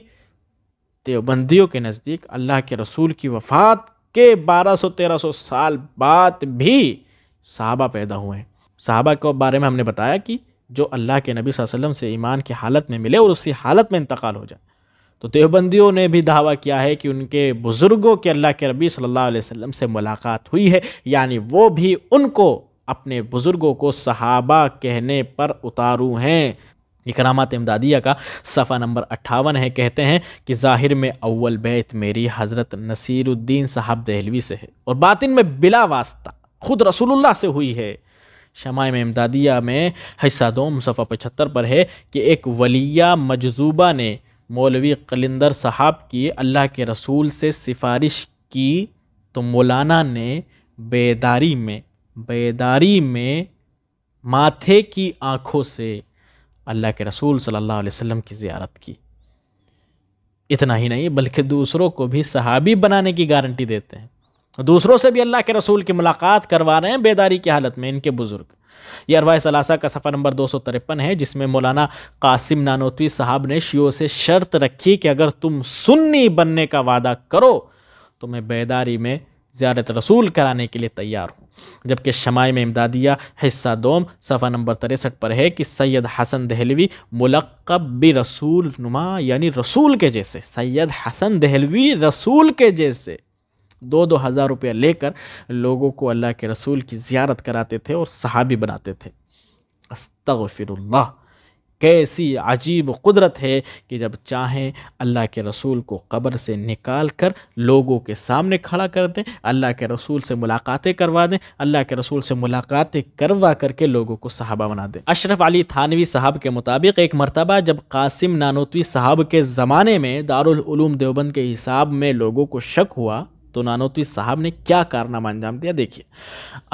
देवबंदियों के नज़दीक अल्लाह के रसूल की वफ़ात के 1200-1300 साल बाद भी साहबा पैदा हुए हैं साहबा के बारे में हमने बताया कि जो अल्लाह के नबी वसल्लम से ईमान की हालत में मिले और उसी हालत में इंतकाल हो जाए तो देवबंदियों ने भी दावा किया है कि उनके बुज़ुर्गों के अल्लाह के नबी सल्लल्लाहु अलैहि वसल्लम से मुलाकात हुई है यानी वो भी उनको अपने बुज़ुर्गों को सहाबा कहने पर उतारू हैं इकरामत इमदादिया का सफ़ा नंबर अट्ठावन है कहते हैं कि ज़ाहिर में अव्वल बैत मेरी हज़रत नसीरुद्दीन साहब दहलवी से है और बातिन में बिला वास्ता खुद रसूलुल्लाह से हुई है शमाय में इमदादिया में हिस्सा दो मुसफ़ा पचहत्तर पर है कि एक वलिया मजजूबा ने मौलवी कलिंदर साहब की अल्लाह के रसूल से सिफारिश की तो मौलाना ने बेदारी में बेदारी में माथे की आँखों से अल्लाह के रसूल सल्लल्लाहु अलैहि वसल्लम की ज़ियारत की इतना ही नहीं बल्कि दूसरों को भी सहाबी बनाने की गारंटी देते हैं दूसरों से भी अल्लाह के रसूल की मुलाकात करवा रहे हैं बेदारी की हालत में इनके बुज़ुर्ग ये अरवा सलासा का सफ़र नंबर दो सौ तिरपन है जिसमें मौलाना कासिम नानोतवी साहब ने शियो से शर्त रखी कि अगर तुम सुन्नी बनने का वादा करो तो मैं बेदारी में ज़्यारत रसूल कराने के लिए तैयार हूँ जबकि शमाय में इमदादिया हिस्सा दोम सफ़ा नंबर तिरसठ पर है कि सैयद हसन दहलवी मुलकब भी रसूल नुमा यानी रसूल के जैसे सैयद हसन दहलवी रसूल के जैसे दो दो हज़ार रुपया लेकर लोगों को अल्लाह के रसूल की ज़्यारत कराते थे और सहाबी बनाते थे अस्तफ़िरल्ला कैसी अजीब कुदरत है कि जब चाहें अल्लाह के रसूल को कब्र से निकाल कर लोगों के सामने खड़ा कर दें अल्लाह के रसूल से मुलाकातें करवा दें अल्लाह के रसूल से मुलाकातें करवा करके लोगों को सहाबा बना दें अशरफ अली थानवी साहब के मुताबिक एक मरतबा जब कासिम नानोतवी साहब के ज़माने में दारुलूम देवबंद के हिसाब में लोगों को शक हुआ तो नानोतवी साहब ने क्या कारनामा अंजाम दिया देखिए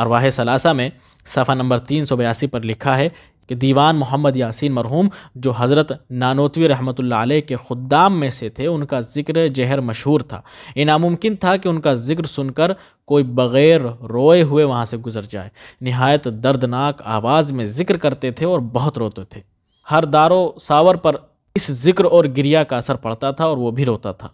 अरवाह सलासा में सफ़ा नंबर तीन सौ बयासी पर लिखा है कि दीवान मोहम्मद यासीन मरहूम जो हज़रत नानोतवी रहमत के खुदाम में से थे उनका ज़िक्र जहर मशहूर था ये नामुमकिन था कि उनका ज़िक्र सुनकर कोई बग़ैर रोए हुए वहाँ से गुजर जाए नहायत दर्दनाक आवाज़ में ज़िक्र करते थे और बहुत रोते थे हर दारो सावर पर इस ज़िक्र और गिरिया का असर पड़ता था और वो भी रोता था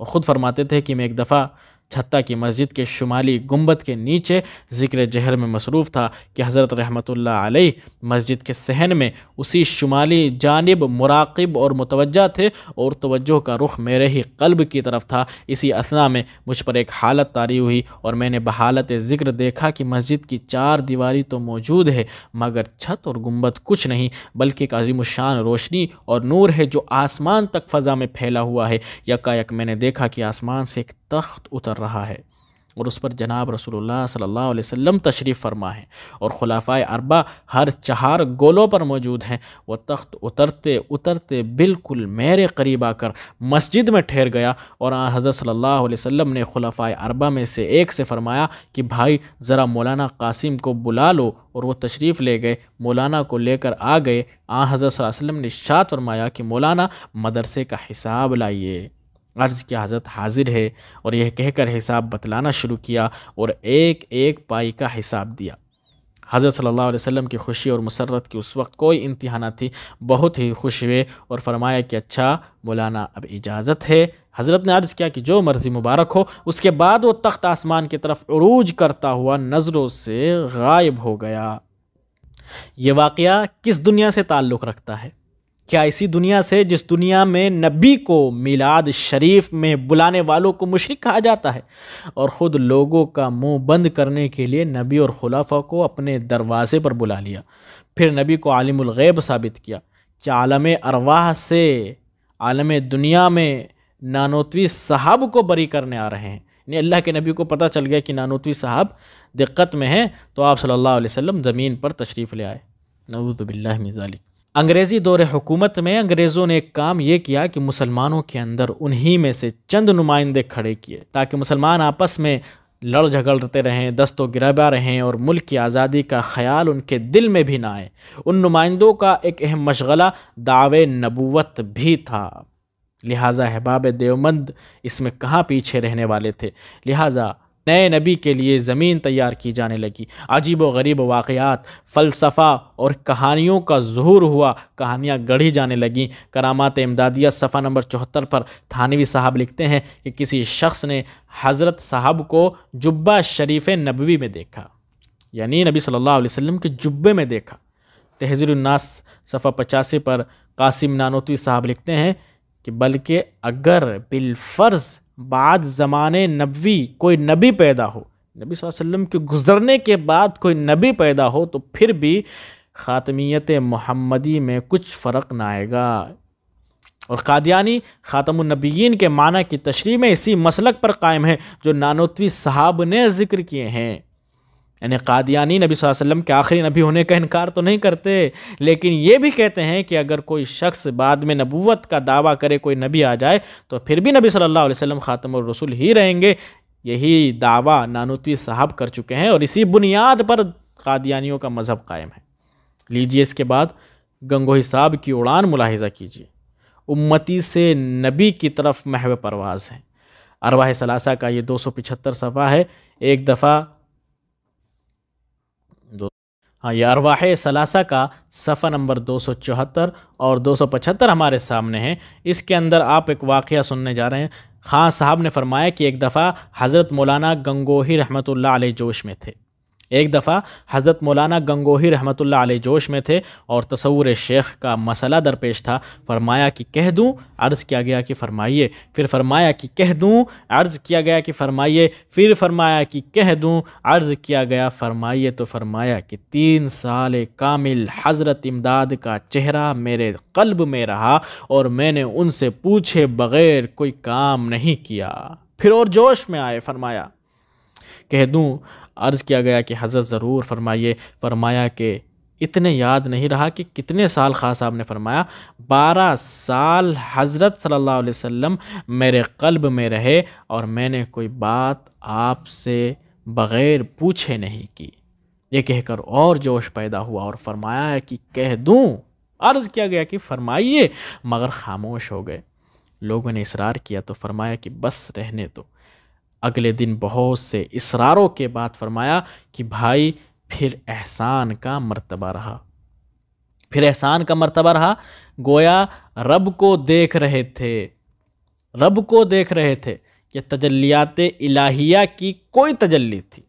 और ख़ुद फरमाते थे कि मैं एक दफ़ा छत्ता की मस्जिद के शुमाली गुंबद के नीचे ज़िक्र जहर में मसरूफ़ था कि हज़रत रहमत आलही मस्जिद के सहन में उसी शुमाली जानब मुराकब और मुतवजा थे और तोज्जो का रुख मेरे ही कल्ब की तरफ था इसी असना में मुझ पर एक हालत तारी हुई और मैंने बहालत ज़िक्र देखा कि मस्जिद की चार दीवारी तो मौजूद है मगर छत और गुम्बद कुछ नहीं बल्कि एक अजीमशान रोशनी और नूर है जो आसमान तक फ़ज़ा में फैला हुआ है यकायक मैंने देखा कि आसमान से एक तख्त उतर रहा है और उस पर जनाब रसूलुल्लाह सल्लल्लाहु अलैहि वसल्लम तशरीफ़ फरमा है और ख़ुलाफ़ा अरबा हर चार गोलों पर मौजूद हैं वह तख्त उतरते उतरते बिल्कुल मेरे करीब आकर मस्जिद में ठहर गया और हज़रत सल्लल्लाहु अलैहि वसल्लम ने ख़ुलाफ़ा अरबा में से एक से फ़रमाया कि भाई ज़रा मौलाना कासिम को बुला लो और वह तशरीफ़ ले गए मौलाना को लेकर आ गए आ हज़रत वसल्लम ने शात फरमाया कि मौलाना मदरसे का हिसाब लाइए अर्ज़ की हज़रत हाजिर है और यह कहकर हिसाब बतलाना शुरू किया और एक एक पाई का हिसाब दिया हज़रत सल्लल्लाहु अलैहि वसल्लम की खुशी और मसरत की उस वक्त कोई इंतहा थी बहुत ही खुश हुए और फरमाया कि अच्छा मौलाना अब इजाज़त है हज़रत ने अर्ज़ किया कि जो मर्ज़ी मुबारक हो उसके बाद वो तख्त आसमान की तरफ अरूज करता हुआ नज़रों से गायब हो गया ये वाक़ किस दुनिया से ताल्लुक़ रखता है क्या इसी दुनिया से जिस दुनिया में नबी को मिलाद शरीफ में बुलाने वालों को मुशरक कहा जाता है और ख़ुद लोगों का मुंह बंद करने के लिए नबी और खुलाफा को अपने दरवाज़े पर बुला लिया फिर नबी को आलिमगैब साबित किया क्या आलम अरवाह से आलम दुनिया में नानोतवी साहब को बरी करने आ रहे हैं यानी अल्लाह के नबी को पता चल गया कि नानोतवी साहब दिक्कत में हैं तो आप सल्ला अलैहि ज़मीन पर तशरीफ़ ले आए नवूज़बिल्ला अंग्रेज़ी दौर हुकूमत में अंग्रेज़ों ने एक काम ये किया कि मुसलमानों के अंदर उन्हीं में से चंद नुमाइंदे खड़े किए ताकि मुसलमान आपस में लड़ झगड़ते रहें दस्तों गिरबा रहें और मुल्क की आज़ादी का ख्याल उनके दिल में भी ना आए उन नुमाइंदों का एक अहम मशगला दावे नबूवत भी था लिहाजा अहबाब देवमंद इसमें कहाँ पीछे रहने वाले थे लिहाजा नए नबी के लिए ज़मीन तैयार की जाने लगी अजीब व गरीब वाक़ात फ़लसफ़ा और कहानियों का जहूर हुआ कहानियाँ गढ़ी जाने लगीं करामात इमदादिया सफ़ा नंबर चौहत्तर पर थानवी साहब लिखते हैं कि किसी शख्स ने हज़रत साहब को जुब्बा शरीफ नबवी में देखा यानी नबी सल्ला वसम के जुब्बे में देखा तहजरनास सफ़ा पचासी पर कासिम नानोतवी साहब लिखते हैं कि बल्कि अगर बिलफ़र्ज़ बाद ज़माने नबी कोई नबी पैदा हो नबी वसल्लम के गुज़रने के बाद कोई नबी पैदा हो तो फिर भी ख़ातमियत महमदी में कुछ फ़र्क ना आएगा और कादियानी ख़ातमनबीन के माना की तशरी में इसी मसलक पर कायम है जो नानोतवी साहब ने ज़िक्र किए हैं यानी कादियानी नबी वसल्लम के आखिरी नबी होने का इनकार तो नहीं करते लेकिन ये भी कहते हैं कि अगर कोई शख्स बाद में नबूवत का दावा करे कोई नबी आ जाए तो फिर भी नबी सल्लल्लाहु अलैहि वसल्लम ख़ातम रसूल ही रहेंगे यही दावा नानुतवी साहब कर चुके हैं और इसी बुनियाद पर कादियानियों का मज़हब कायम है लीजिए इसके बाद गंगोही साहब की उड़ान मुलाहजा कीजिए उम्मती से नबी की तरफ महव परवाज़ है अरवाह सलासा का ये दो सौ पिछहत्तर सफ़ा है एक दफ़ा हाँ ये अरवाह सलासा का सफ़ा नंबर 274 और 275 हमारे सामने हैं इसके अंदर आप एक वाक़ सुनने जा रहे हैं ख़ान साहब ने फरमाया कि एक दफ़ा हज़रत मौलाना गंगोही रहमत ला जोश में थे एक दफ़ा हज़रत मौलाना गंगोही रहमत आल जोश में थे और तस्वूर शेख का मसला दरपेश था फरमाया कि कह दूँ अर्ज़ किया गया कि फ़रमाइए फिर फरमाया कि कह दूँ अर्ज़ किया गया कि फ़रमाइए फिर फरमाया कि कह दूँ अर्ज़ किया गया फरमाइए तो फरमाया कि तीन साल कामिल हज़रत इमदाद का चेहरा मेरे कल्ब में रहा और मैंने उनसे पूछे बग़ैर कोई काम नहीं किया फिर और जोश में आए फरमाया कह दूँ अर्ज़ किया गया कि हज़रत ज़रूर फरमाइए फरमाया कि इतने याद नहीं रहा कि कितने साल खास साहब ने फरमाया बारह साल हज़रत सल्लल्लाहु अलैहि वसल्लम मेरे कल्ब में रहे और मैंने कोई बात आपसे बग़ैर पूछे नहीं की ये कहकर और जोश पैदा हुआ और फरमाया कि कह दूँ अर्ज़ किया गया कि फरमाइए मगर खामोश हो गए लोगों ने इसरार किया तो फरमाया कि बस रहने दो तो। अगले दिन बहुत से इसरारों के बाद फरमाया कि भाई फिर एहसान का मर्तबा रहा फिर एहसान का मर्तबा रहा गोया रब को देख रहे थे रब को देख रहे थे कि तजल्लियात इलाहिया की कोई तजल्ली थी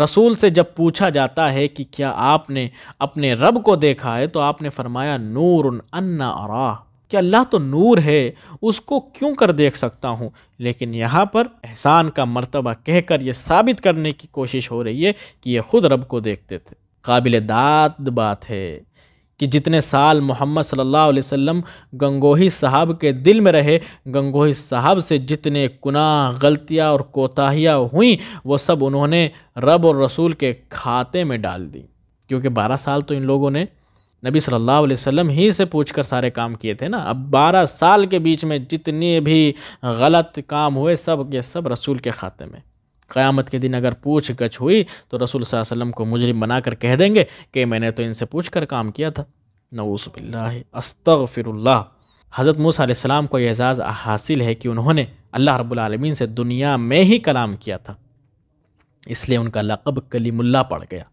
रसूल से जब पूछा जाता है कि क्या आपने अपने रब को देखा है तो आपने फरमाया नूर अन्ना अराह कि अल्लाह तो नूर है उसको क्यों कर देख सकता हूँ लेकिन यहाँ पर एहसान का मर्तबा कहकर यह साबित करने की कोशिश हो रही है कि ये ख़ुद रब को देखते थे काबिल दाद बात है कि जितने साल मोहम्मद सल्लल्लाहु अलैहि वसल्लम गंगोही साहब के दिल में रहे गंगोही साहब से जितने गुनाह गलतियाँ और कोताहियाँ हुई वो सब उन्होंने रब और रसूल के खाते में डाल दी क्योंकि बारह साल तो इन लोगों ने नबी सल्लल्लाहु अलैहि वसल्लम ही से पूछकर सारे काम किए थे ना अब बारह साल के बीच में जितने भी गलत काम हुए सब के सब रसूल के खाते में क़यामत के दिन अगर पूछ गछ हुई तो रसूल वसल्लम को मुजरिम बनाकर कह देंगे कि मैंने तो इनसे पूछ कर काम किया था नऊसबिल्ला अस्तफ़िरल्ला हज़रत मूसम को यह एजाज़ हासिल है कि उन्होंने अल्लाह रबालमीन से दुनिया में ही कलाम किया था इसलिए उनका लक़ब कलीमुल्ला पड़ गया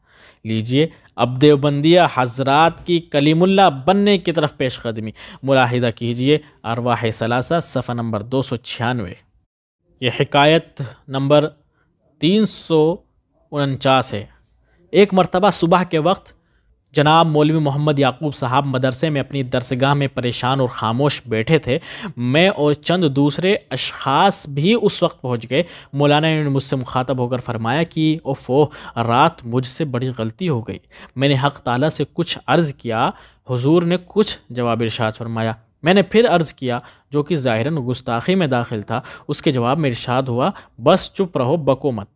लीजिए अब देवबंदिया हजरात की कलीमुल्ला बनने की तरफ पेश कदमी मुलाहिदा कीजिए अरवाह सलासा सफ़ा नंबर दो सौ छियानवे ये हकायत नंबर तीन सौ उनचास है एक मरतबा सुबह के वक्त जनाब मौलवी मोहम्मद याकूब साहब मदरसे में अपनी दरसगाह में परेशान और ख़ामोश बैठे थे मैं और चंद दूसरे अशास भी उस वक्त पहुँच गए मौलाना ने मुझसे मुखातब होकर फरमाया कि ओफो रात मुझसे बड़ी गलती हो गई मैंने हक़ ताला से कुछ अर्ज़ किया हुजूर ने कुछ जवाब इरशाद फरमाया मैंने फिर अर्ज़ किया जो कि ज़ाहिरन गुस्ताखी में दाखिल था उसके जवाब में इरशाद हुआ बस चुप रहो बको मत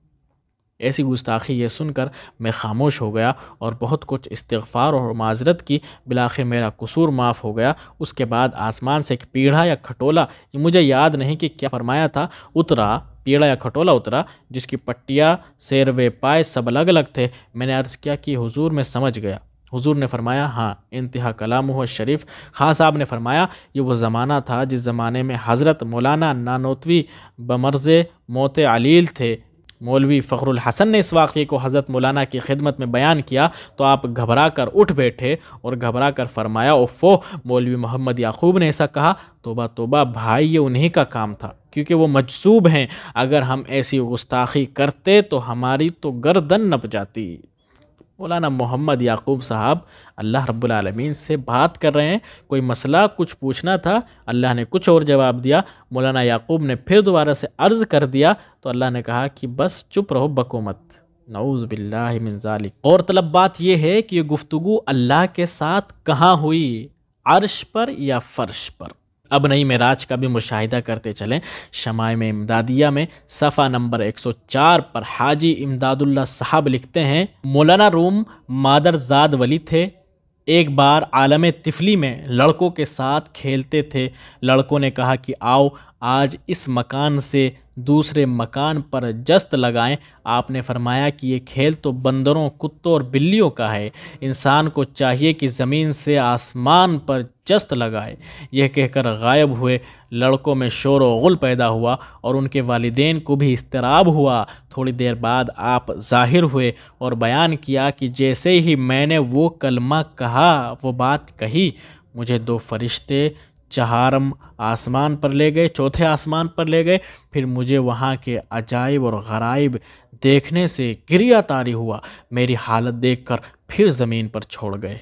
ऐसी गुस्ताखी ये सुनकर मैं खामोश हो गया और बहुत कुछ इस्तफ़ार और माजरत की बिलाखिर मेरा कसूर माफ़ हो गया उसके बाद आसमान से एक पीढ़ा या खटोला ये मुझे याद नहीं कि क्या फरमाया था उतरा पीड़ा या खटोला उतरा जिसकी पट्टियाँ सेरवे पाए सब अलग अलग थे मैंने अर्ज़ किया कि हुजूर मैं समझ गया हुजूर ने फरमाया हाँ इंतहा कलाम हो शरीफ खान साहब ने फरमाया ये वो ज़माना था जिस ज़माने में हज़रत मौलाना नानोतवी बमरज़े मोत अलील थे मौलवी फ़खरुल हसन ने इस वाक़े को हज़रत मौलाना की खिदमत में बयान किया तो आप घबरा कर उठ बैठे और घबरा कर फरमाया उफो मौलवी मोहम्मद याकूब ने ऐसा कहा तोबा तोबा भाई ये उन्हीं का काम था क्योंकि वो मजसूब हैं अगर हम ऐसी गुस्ताखी करते तो हमारी तो गर्दन नप जाती मौलाना मोहम्मद याकूब साहब अल्लाह रब्लमीन से बात कर रहे हैं कोई मसला कुछ पूछना था अल्लाह ने कुछ और जवाब दिया मौलाना याकूब ने फिर दोबारा से अर्ज़ कर दिया तो अल्लाह ने कहा कि बस चुप रहो बकूमत नऊज़ बिल्लाजालिक और तलब बात यह है कि ये गुफ्तु अल्लाह के साथ कहाँ हुई अर्श पर या फ़र्श पर अब नई महराज का भी मुशाहिदा करते चलें शमाय में इमदादिया में सफ़ा नंबर 104 पर हाजी इमदादुल्ला साहब लिखते हैं मौलाना रूम मादरजाद वली थे एक बार आलम तिफली में लड़कों के साथ खेलते थे लड़कों ने कहा कि आओ आज इस मकान से दूसरे मकान पर जस्त लगाएं आपने फरमाया कि ये खेल तो बंदरों कुत्तों और बिल्लियों का है इंसान को चाहिए कि ज़मीन से आसमान पर जस्त लगाए यह कहकर गायब हुए लड़कों में शोर वगुल पैदा हुआ और उनके वालदेन को भी इसतराब हुआ थोड़ी देर बाद आप ज़ाहिर हुए और बयान किया कि जैसे ही मैंने वो कलमा कहा वो बात कही मुझे दो फरिश्ते चहारम आसमान पर ले गए चौथे आसमान पर ले गए फिर मुझे वहाँ के अजाइब और गराइब देखने से क्रिया तारी हुआ मेरी हालत देखकर फिर ज़मीन पर छोड़ गए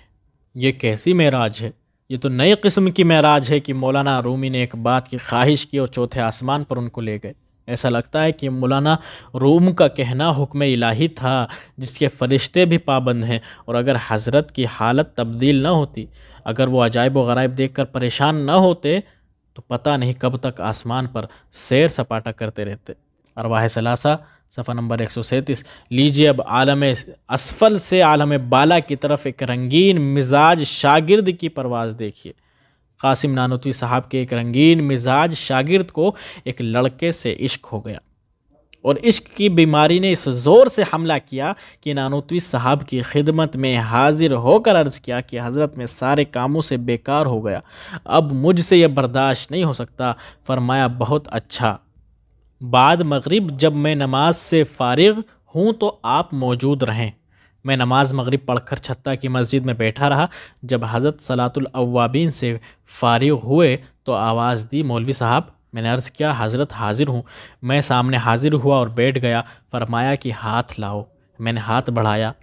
ये कैसी महराज है ये तो नई किस्म की मेराज है कि मौलाना रूमी ने एक बात की ख्वाहिश की और चौथे आसमान पर उनको ले गए ऐसा लगता है कि मौलाना रूम का कहना हुक्म इलाही था जिसके फरिश्ते भी पाबंद हैं और अगर हज़रत की हालत तब्दील ना होती अगर वो अजायब व देख कर परेशान ना होते तो पता नहीं कब तक आसमान पर सैर सपाटा करते रहते अरवाह सलासा सफ़ा नंबर एक सौ सैंतीस लीजिए अब आलम असफल से आलम बाला की तरफ एक रंगीन मिजाज शागिर्द की परवाज़ देखिए कासिम नानोतवी साहब के एक रंगीन मिजाज शागिर्द को एक लड़के से इश्क हो गया और इश्क की बीमारी ने इस ज़ोर से हमला किया कि नानोतवी साहब की खिदमत में हाजिर होकर अर्ज़ किया कि हज़रत में सारे कामों से बेकार हो गया अब मुझसे यह बर्दाश्त नहीं हो सकता फरमाया बहुत अच्छा बाद मगरिब जब मैं नमाज से फ़ारिग हूँ तो आप मौजूद रहें मैं नमाज मगरिब पढ़कर छत्ता की मस्जिद में बैठा रहा जब हज़रत सलातुलवाबीन से फारिग हुए तो आवाज़ दी मौलवी साहब मैंने अर्ज़ किया हज़रत हाज़िर हूँ मैं सामने हाज़िर हुआ और बैठ गया फरमाया कि हाथ लाओ मैंने हाथ बढ़ाया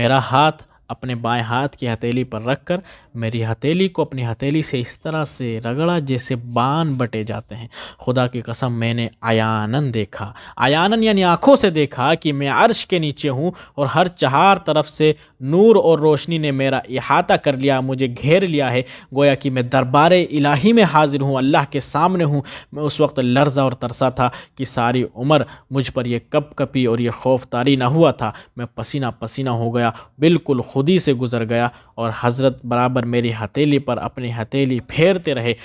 मेरा हाथ अपने बाएं हाथ की हथेली पर रखकर मेरी हथेली को अपनी हथेली से इस तरह से रगड़ा जैसे बान बटे जाते हैं खुदा की कसम मैंने आयानन देखा आयानन यानी आँखों से देखा कि मैं अर्श के नीचे हूँ और हर चार तरफ से नूर और रोशनी ने मेरा इहाता कर लिया मुझे घेर लिया है गोया कि मैं दरबार इलाही में हाजिर हूँ अल्लाह के सामने हूँ मैं उस वक्त लर्जा और तरसा था कि सारी उम्र मुझ पर यह कप कपी और यह खौफ तारी ना हुआ था मैं पसीना पसीना हो गया बिल्कुल खुद ही से गुजर गया और हज़रत बराबर मेरी हथेली पर अपनी हथेली फेरते रहे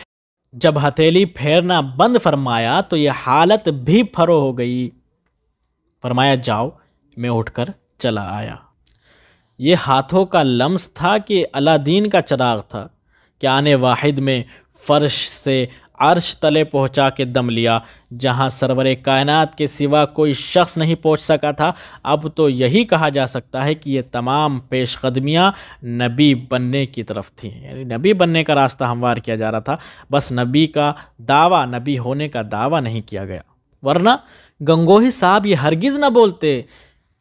जब हथेली फेरना बंद फरमाया तो यह हालत भी फरो हो गई फरमाया जाओ मैं उठकर चला आया ये हाथों का लम्स था कि अलादीन का चराग था क्या आने वाहिद में फ़र्श से अर्श तले पहुंचा के दम लिया जहां सरवर कायनात के सिवा कोई शख्स नहीं पहुंच सका था अब तो यही कहा जा सकता है कि ये तमाम पेशकदमियाँ नबी बनने की तरफ थी यानी नबी बनने का रास्ता हमवार किया जा रहा था बस नबी का दावा नबी होने का दावा नहीं किया गया वरना गंगोही साहब ये हरगिज़ ना बोलते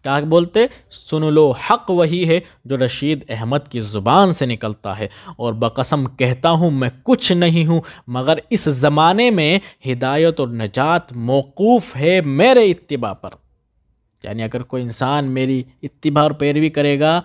क्या बोलते सुन लो हक वही है जो रशीद अहमद की ज़ुबान से निकलता है और बकसम कहता हूँ मैं कुछ नहीं हूँ मगर इस ज़माने में हिदायत और नजात मौकूफ़ है मेरे इतबा पर यानी अगर कोई इंसान मेरी इतबा और पैरवी करेगा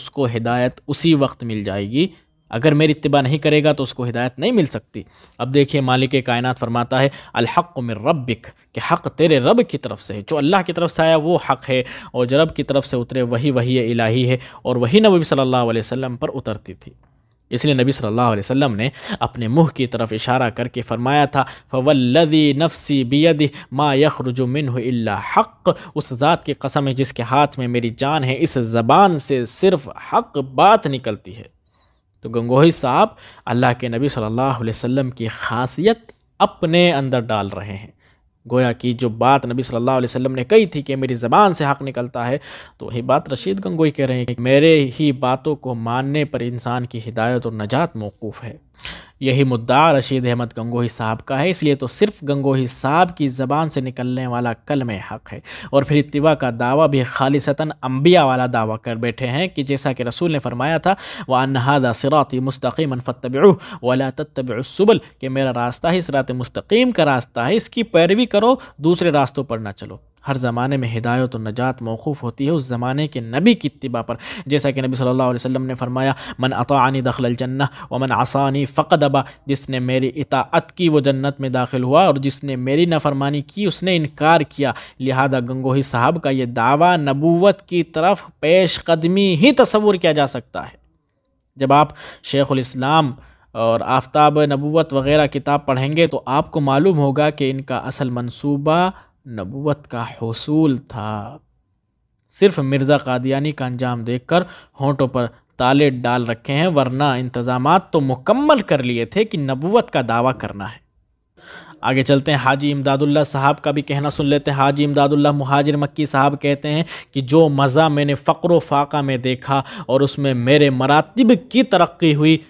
उसको हिदायत उसी वक्त मिल जाएगी अगर मेरी इतबा नहीं करेगा तो उसको हिदायत नहीं मिल सकती अब देखिए मालिक कायनात फरमाता है अलहक में रबिक कि हक़ तेरे रब की तरफ से है जो अल्लाह की तरफ से आया वो हक़ है और जो रब की तरफ से उतरे वही वही इलाही है और वही नबी सल्ला वसम पर उतरती थी इसलिए नबी सल्लल्लाहु अलैहि वसल्लम ने अपने मुंह की तरफ इशारा करके फरमाया था फवल्लदी नफसी बियद मा यखरुजु इल्ला हक़ उस ज़ात की कसम है जिसके हाथ में मेरी जान है इस ज़बान से सिर्फ़ हक़ बात निकलती है तो गंगोही साहब अल्लाह के नबी सल्लल्लाहु अलैहि वसल्लम की खासियत अपने अंदर डाल रहे हैं गोया की जो बात नबी सल्लल्लाहु अलैहि वसल्लम ने कही थी कि मेरी ज़बान से हक़ निकलता है तो वही बात रशीद गंगोई कह रहे हैं कि मेरे ही बातों को मानने पर इंसान की हिदायत और नजात मौकूफ़ है यही मुद्दा रशीद अहमद गंगोही साहब का है इसलिए तो सिर्फ गंगोही साहब की ज़बान से निकलने वाला कल में हक़ है और फिर इतवा का दावा भी खालिशता अम्बिया वाला दावा कर बैठे हैं कि जैसा कि रसूल ने फरमाया था वह अनहदा सिराती मुस्तकीम फ़तब वला तत्तबुसबल कि मेरा रास्ता ही सिरात मुस्तकीम का रास्ता है इसकी पैरवी करो दूसरे रास्तों पर ना चलो हर ज़माने में हिदायत और नजात मौकूफ़ होती है उस ज़माने के नबी की इतबा पर जैसा कि नबी सल्लल्लाहु अलैहि वसल्लम ने फरमाया मन अतानी दखल जन्ना व मन आसानी फ़क़द अबा जिसने मेरी इताअत की वो जन्नत में दाखिल हुआ और जिसने मेरी नाफरमानी की उसने इनकार किया लिहाजा गंगोही साहब का ये दावा नबूवत की तरफ पेश कदमी ही तस्वूर किया जा सकता है जब आप शेख़ुलस्लाम और आफ्ताब नबूत वगैरह किताब पढ़ेंगे तो आपको मालूम होगा कि इनका असल मनसूबा नबूत का हसूल था सिर्फ मिर्ज़ा कादियानी का अंजाम देखकर होंठों पर ताले डाल रखे हैं वरना इंतज़ाम तो मुकम्मल कर लिए थे कि नबूत का दावा करना है आगे चलते हैं हाजी इमदादुल्ला साहब का भी कहना सुन लेते हैं हाजी इमदादुल्ला महाजिर मक्की साहब कहते हैं कि जो मज़ा मैंने फ़क्र फाका में देखा और उसमें मेरे मरातब की तरक्की हुई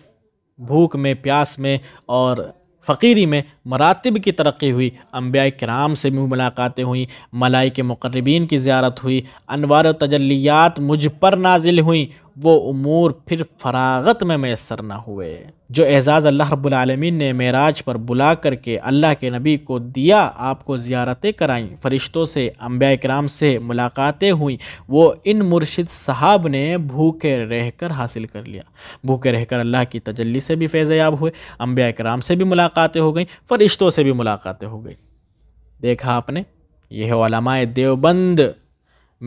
भूख में प्यास में और फ़कीरी में मरातब की तरक्की हुई अम्बिया कराम से भी मुलाकातें हुई मलाई के मकरबीन की ज्यारत हुई अनवार तजलियात मुझ पर नाजिल हुई वो उमूर फिर फरागत में मैसर ना हुए जो एज़ाज़ अल्लाह रब्लमीन ने मेराज पर बुला करके अल्लाह के नबी को दिया आपको ज़्यारतें कराईं फ़रिश्तों से अम्बिया कराम से मुलाकातें हुई वो इन मुर्शिद साहब ने भूखे रहकर हासिल कर लिया भूखे रहकर अल्लाह की तजली से भी फैज़ याब हुए अम्बिया कराम से भी मुलाकातें हो गई फ़रिश्तों से भी मुलाकातें हो गई देखा आपने यह ओलमाए देवबंद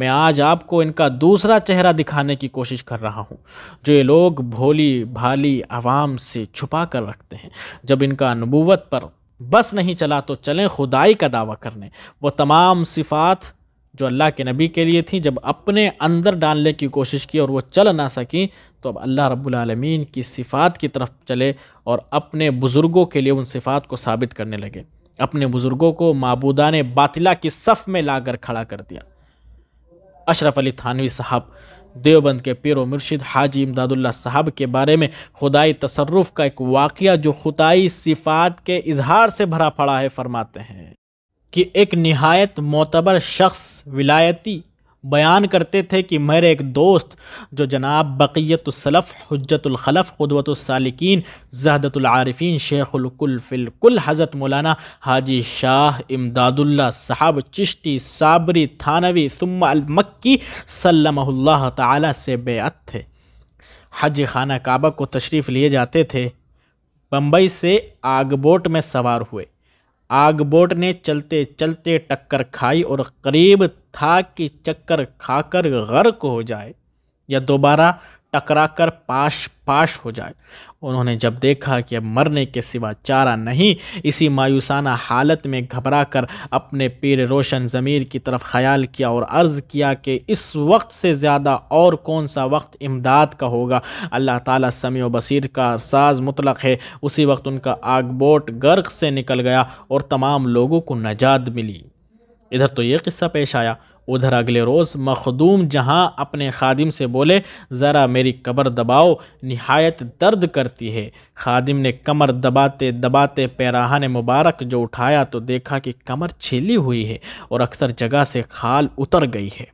मैं आज आपको इनका दूसरा चेहरा दिखाने की कोशिश कर रहा हूँ जो ये लोग भोली भाली आवाम से छुपा कर रखते हैं जब इनका नबूवत पर बस नहीं चला तो चलें खुदाई का दावा करने वो तमाम सिफात जो अल्लाह के नबी के लिए थी जब अपने अंदर डालने की कोशिश की और वो चल ना सकी तो अब अल्लाह रब्बुल की सिफ़ात की तरफ चले और अपने बुज़ुर्गों के लिए उन सिफ़ात को साबित करने लगे अपने बुज़ुर्गों को मबूदा ने बातिला की सफ़ में लाकर खड़ा कर दिया अशरफ अली थानवी साहब देवबंद के पीर व मुर्शिद हाजी इमदादुल्ला साहब के बारे में खुदाई तसरफ़ का एक वाक़ जो खुदाई सिफ़ात के इजहार से भरा पड़ा है फरमाते हैं कि एक नहायत मोतबर शख्स विलायती बयान करते थे कि मेरे एक दोस्त जो जनाब बक़ीतलफ़ हजतलखलफ़ क़ुदवतसालिकीन जहदतुल्आरफ़ीन शेखुलकुलफिलकुल हज़रत मौलाना हाजी शाह इमदादुल्ला साहब चिश्ती साबरी थानवी सुम्मा अलमक्की सल्ला ताला से बेअत थे हज खाना काबा को तशरीफ़ लिए जाते थे बम्बई से आगबोट में सवार हुए आगबोट ने चलते चलते टक्कर खाई और करीब था कि चक्कर खाकर गर्क हो जाए या दोबारा टकरा कर पाश पाश हो जाए उन्होंने जब देखा कि अब मरने के सिवा चारा नहीं इसी मायूसाना हालत में घबरा कर अपने पीर रोशन ज़मीर की तरफ ख्याल किया और अर्ज़ किया कि इस वक्त से ज़्यादा और कौन सा वक्त इमदाद का होगा अल्लाह ताला समी बसीर का साज मुतलक है उसी वक्त उनका आग बोट गर्क से निकल गया और तमाम लोगों को नजात मिली इधर तो ये किस्सा पेश आया उधर अगले रोज़ मखदूम जहाँ अपने खादिम से बोले ज़रा मेरी कमर दबाओ नहायत दर्द करती है खादिम ने कमर दबाते दबाते पैराहान मुबारक जो उठाया तो देखा कि कमर छिली हुई है और अक्सर जगह से खाल उतर गई है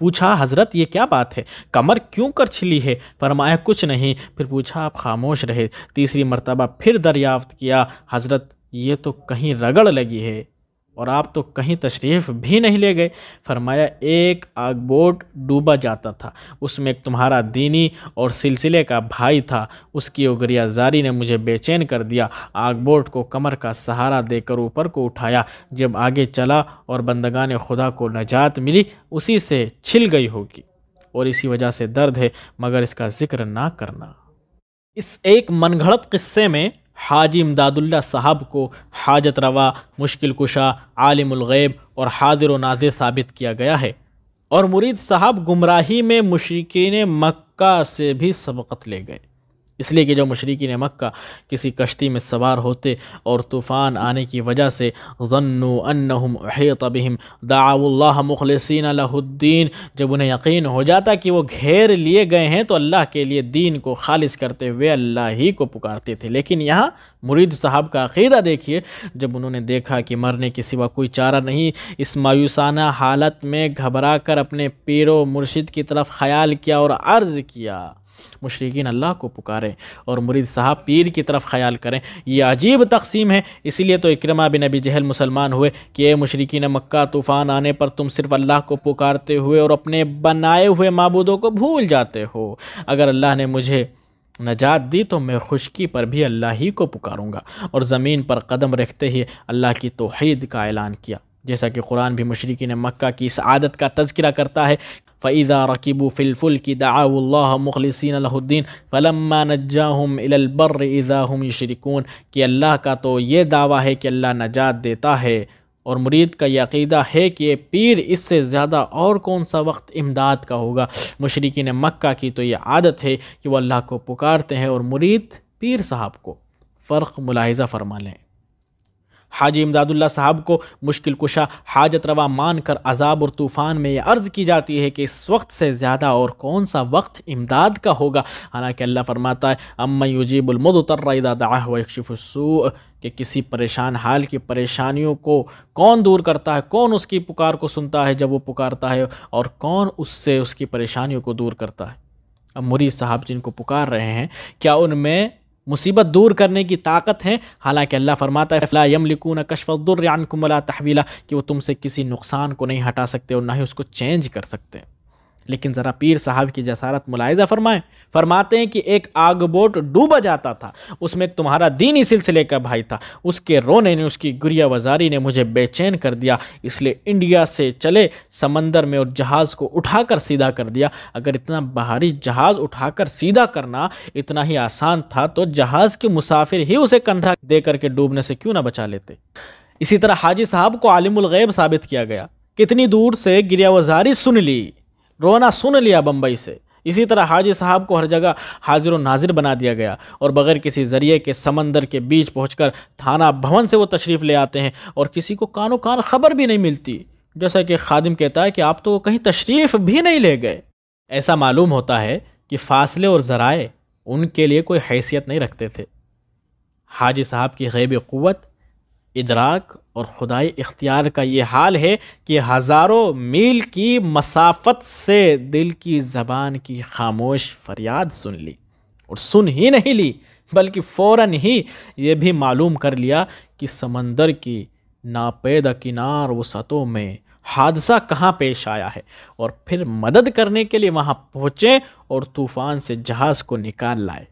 पूछा हज़रत ये क्या बात है कमर क्यों कर छिली है फरमाया कुछ नहीं फिर पूछा आप खामोश रहे तीसरी मरतबा फिर दरियाफ्त किया हज़रत ये तो कहीं रगड़ लगी है और आप तो कहीं तशरीफ़ भी नहीं ले गए फरमाया एक आग बोट डूबा जाता था उसमें एक तुम्हारा दीनी और सिलसिले का भाई था उसकी उगरिया जारी ने मुझे बेचैन कर दिया आग बोट को कमर का सहारा देकर ऊपर को उठाया जब आगे चला और बंदगा ने खुदा को नजात मिली उसी से छिल गई होगी और इसी वजह से दर्द है मगर इसका ज़िक्र ना करना इस एक मनगढ़त किस्से में हाजी इमदादुल्ला साहब को हाजत रवा मुश्किल कुशा आलिमगैब और हाजिर व नाजिर साबित किया गया है और मुरीद साहब गुमराही में मशरकिन मक्का से भी सबकत ले गए इसलिए कि जब ने मक्का किसी कश्ती में सवार होते और तूफ़ान आने की वजह से जन्नु अनहम तबहम दाउल्ला मुखलसिन लहुद्दीन जब उन्हें यकीन हो जाता कि वो घेर लिए गए हैं तो अल्लाह के लिए दीन को खालिज करते हुए अल्लाह ही को पुकारते थे लेकिन यहाँ मुरीद साहब का अकीदा देखिए जब उन्होंने देखा कि मरने के सिवा कोई चारा नहीं इस मायूसाना हालत में घबरा कर अपने पीरो मुर्शिद की तरफ ख्याल किया और अर्ज़ किया मशरकिन अल्लाह को पुकारें और मुरीद साहब पीर की तरफ ख्याल करें यह अजीब तकसीम है इसीलिए तो इक्रमा बिन अबी जहल मुसलमान हुए कि ए मशरकिन मक्का तूफ़ान आने पर तुम सिर्फ अल्लाह को पुकारते हुए और अपने बनाए हुए मबूदों को भूल जाते हो अगर अल्लाह ने मुझे नजात दी तो मैं खुशकी पर भी अल्लाह ही को पुकारूंगा और ज़मीन पर कदम रखते ही अल्लाह की तोहद का ऐलान किया जैसा कि कुरान भी ने मक्का की इस आदत का तस्करा करता है फ़ैज़ा रकीबू फ़िलफुल की दाउल्ला मुखलसिन अलहुद्दीन फ़लम्मा नजाहम इलबर इज़ाहम यशरिकून कि अल्लाह का तो ये दावा है कि अल्लाह नजात देता है और मुरीद का यकीदा है कि पीर इससे ज़्यादा और कौन सा वक्त इमदाद का होगा मशरकिन मक्का की तो ये आदत है कि वह अल्लाह को पुकारते हैं और मुरीद पीर साहब को फ़र्क मुलाहजा फरमा लें हाजी इमदादुल्ला साहब को मुश्किल कुशा हाजत रवा मान कर अजाब और तूफ़ान में यह अर्ज़ की जाती है कि इस वक्त से ज़्यादा और कौन सा वक्त इमदाद का होगा हालाँकि अल्लाह फरमाता है अम्मा युजीबुलमदतरदाह वशिफसू कि किसी परेशान हाल की परेशानियों को कौन दूर करता है कौन उसकी पुकार को सुनता है जब वो पुकारता है और कौन उससे उसकी परेशानियों को दूर करता है अब मुरी साहब जिनको पुकार रहे हैं क्या उनमें मुसीबत दूर करने की ताकत है हालांकि अल्लाह फरमाता है फ़ला यमलिकून कशफ़ुर्रकुमला तहवीला कि वो तुमसे किसी नुकसान को नहीं हटा सकते और ना ही उसको चेंज कर सकते लेकिन ज़रा पीर साहब की जसारत मुलायजा फरमाएं फरमाते हैं कि एक आग बोट डूबा जाता था उसमें तुम्हारा दीनी सिलसिले का भाई था उसके रोने ने उसकी गुरिया वजारी ने मुझे बेचैन कर दिया इसलिए इंडिया से चले समंदर में और जहाज़ को उठाकर सीधा कर दिया अगर इतना बाहरी जहाज़ उठाकर सीधा करना इतना ही आसान था तो जहाज़ के मुसाफिर ही उसे कंधा दे करके डूबने से क्यों ना बचा लेते इसी तरह हाजी साहब को आलिमुल गैब साबित किया गया कितनी दूर से गिरियावजारी सुन ली रोना सुन लिया बम्बई से इसी तरह हाजी साहब को हर जगह हाजिर नाजिर बना दिया गया और बगैर किसी जरिए के समंदर के बीच पहुंचकर थाना भवन से वो तशरीफ़ ले आते हैं और किसी को कानों कान खबर भी नहीं मिलती जैसा कि खादिम कहता है कि आप तो कहीं तशरीफ़ भी नहीं ले गए ऐसा मालूम होता है कि फासले और ज़राए उनके लिए कोई हैसियत नहीं रखते थे हाजी साहब की गैब क़वत इदराक और खुदाई इख्तियार का ये हाल है कि हज़ारों मील की मसाफत से दिल की ज़बान की खामोश फरियाद सुन ली और सुन ही नहीं ली बल्कि फ़ौर ही ये भी मालूम कर लिया कि समंदर की नापैदा किनार वसतों में हादसा कहाँ पेश आया है और फिर मदद करने के लिए वहाँ पहुँचें और तूफ़ान से जहाज़ को निकाल लाए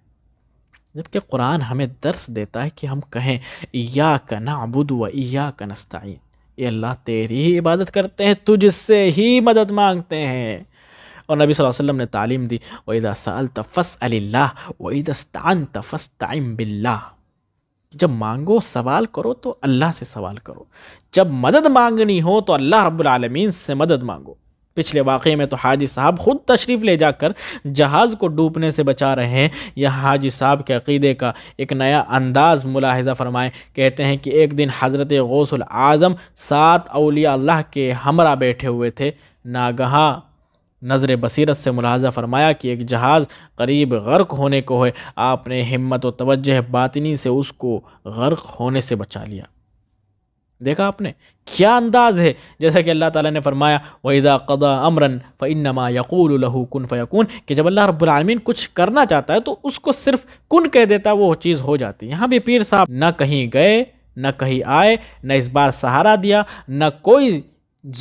जबकि कुरान हमें दर्स देता है कि हम कहें या का नाबुद व या का नस्ताइन ये अल्लाह तेरी ही इबादत करते हैं तुझसे ही मदद मांगते हैं और नबी सल्लल्लाहु अलैहि वसल्लम ने तालीम दी वैदा साल तफस अल्लाह वईदस्तान तफस ताइम बिल्ला जब मांगो सवाल करो तो अल्लाह से सवाल करो जब मदद मांगनी हो तो अल्लाह रब्बुल रबालमीन से मदद मांगो पिछले वाक़े में तो हाजी साहब ख़ुद तशरीफ़ ले जाकर जहाज़ को डूबने से बचा रहे हैं यह हाजी साहब के अक़ीदे का एक नया अंदाज़ मुलाहजा फरमाएं कहते हैं कि एक दिन हज़रत गौसल आज़म सात अलिया अल्लाह के हमरा बैठे हुए थे नागहा नज़र बसीरत से मुलाजा फरमाया कि एक जहाज़ करीब गर्क होने को है आपने हिम्मत व तवज्जह बातनी से उसको गर्क होने से बचा लिया देखा आपने क्या अंदाज़ है जैसा कि अल्लाह ताला ने फरमाया वहीदा कदा अमरन फ़नमा यकूल लहू कन फ़यकून कि जब अल्लाह रबालमीन कुछ करना चाहता है तो उसको सिर्फ कन कह देता है वो चीज़ हो जाती है यहाँ भी पीर साहब न कहीं गए न कहीं आए न इस बार सहारा दिया न कोई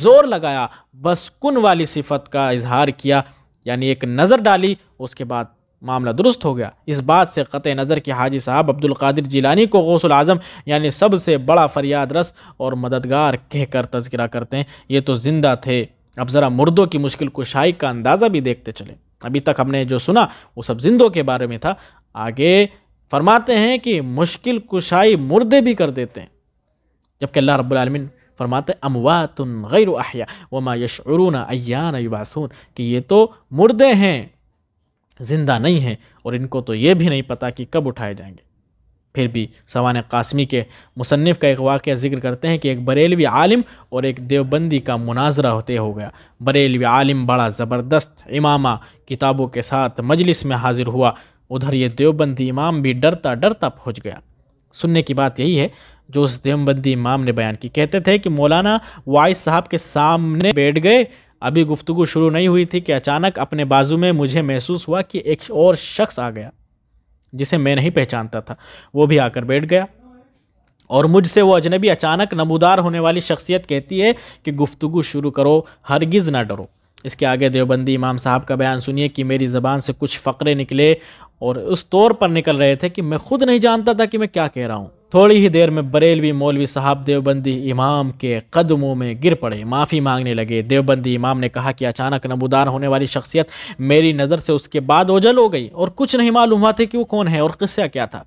ज़ोर लगाया बस कन वाली सिफत का इजहार किया यानी एक नज़र डाली उसके बाद मामला दुरुस्त हो गया इस बात से क़त नज़र कि हाजी साहब अब्दुल कादिर जिलानी को गौसल आज़म यानी सबसे बड़ा फरियाद रस और मददगार कहकर तस्करा करते हैं ये तो ज़िंदा थे अब ज़रा मुर्दों की मुश्किल कुशाई का अंदाज़ा भी देखते चले अभी तक हमने जो सुना वो सब जिंदों के बारे में था आगे फरमाते हैं कि मुश्किल कुशाई मुर्दे भी कर देते हैं जबकि अल्लाह रबालमिन फरमाते अमवातन गैर आहिया वमा यशरून अयान युबासून कि ये तो मुर्दे हैं ज़िंदा नहीं हैं और इनको तो ये भी नहीं पता कि कब उठाए जाएंगे फिर भी सवान कासमी के मुसनफ़ का एक वाक़ जिक्र करते हैं कि एक बरेलवी आलिम और एक देवबंदी का मुनाजरा होते हो गया बरेलवी आलिम बड़ा ज़बरदस्त इमामा किताबों के साथ मजलिस में हाजिर हुआ उधर ये देवबंदी इमाम भी डरता डरता पहुँच गया सुनने की बात यही है जो उस देवबंदी इमाम ने बयान की कहते थे कि मौलाना वाइस साहब के सामने बैठ गए अभी गुफ्तु शुरू नहीं हुई थी कि अचानक अपने बाजू में मुझे महसूस हुआ कि एक और शख्स आ गया जिसे मैं नहीं पहचानता था वो भी आकर बैठ गया और मुझसे वो अजनबी अचानक नमूदार होने वाली शख्सियत कहती है कि गुफ्तु शुरू करो हरगिज़ ना डरो इसके आगे देवबंदी इमाम साहब का बयान सुनिए कि मेरी ज़बान से कुछ फ़करे निकले और उस तौर पर निकल रहे थे कि मैं खुद नहीं जानता था कि मैं क्या कह रहा हूँ थोड़ी ही देर में बरेलवी मौलवी साहब देवबंदी इमाम के कदमों में गिर पड़े माफ़ी मांगने लगे देवबंदी इमाम ने कहा कि अचानक नमोदार होने वाली शख्सियत मेरी नज़र से उसके बाद ओझल हो गई और कुछ नहीं मालूम हुआ था कि वो कौन है और किस्सा क्या था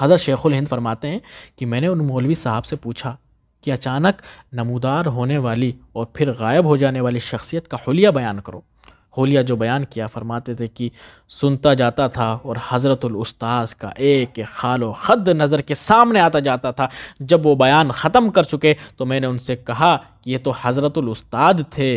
हज़रत शेखुल हिंद फरमाते हैं कि मैंने उन मौलवी साहब से पूछा कि अचानक नमोदार होने वाली और फिर गायब हो जाने वाली शख्सियत का हलिया बयान करो होलिया जो बयान किया फरमाते थे कि सुनता जाता था और हज़रतुल उस्ताज़ का एक खालो ख़द नज़र के सामने आता जाता था जब वो बयान ख़त्म कर चुके तो मैंने उनसे कहा कि ये तो हज़रतुल उस्ताद थे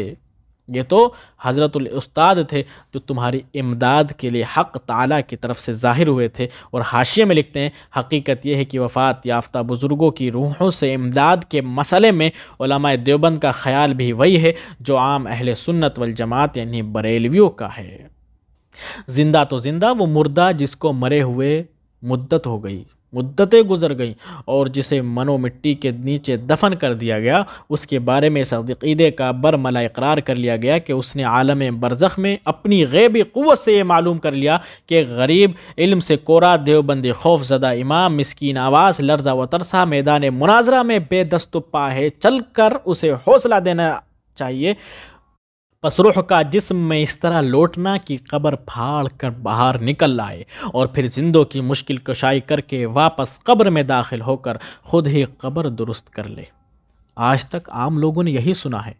ये तो हज़रतुल उस्ताद थे जो तुम्हारी इमदाद के लिए हक़ ताला की तरफ से ज़ाहिर हुए थे और हाशिए में लिखते हैं हकीकत यह है कि वफ़ात याफ्ता बुज़ुर्गों की रूहों से इमदाद के मसले में देवबंद का ख्याल भी वही है जो आम अहल सुन्नत वल जमात यानी बरेलवियों का है ज़िंदा तो ज़िंदा वो मुर्दा जिसको मरे हुए मुद्दत हो गई मुद्दतें गुजर गईं और जिसे मनो मिट्टी के नीचे दफन कर दिया गया उसके बारे में सदीदे का बरमला इकरार कर लिया गया कि उसने आलम बरज़ख़ में अपनी गैबी क़वत से ये मालूम कर लिया कि गरीब इल्म से कोरा देवबंदी खौफ ज़दा इमाम मस्किन आवाज़ लर्जा व तरसा मैदान मुनाजरा में बेदस्त पाहे चल कर उसे हौसला देना चाहिए बस का जिसम में इस तरह लौटना कि कब्र फाड़ कर बाहर निकल आए और फिर जिंदों की मुश्किल कशाई करके वापस कब्र में दाखिल होकर ख़ुद ही कब्र दुरुस्त कर ले आज तक आम लोगों ने यही सुना है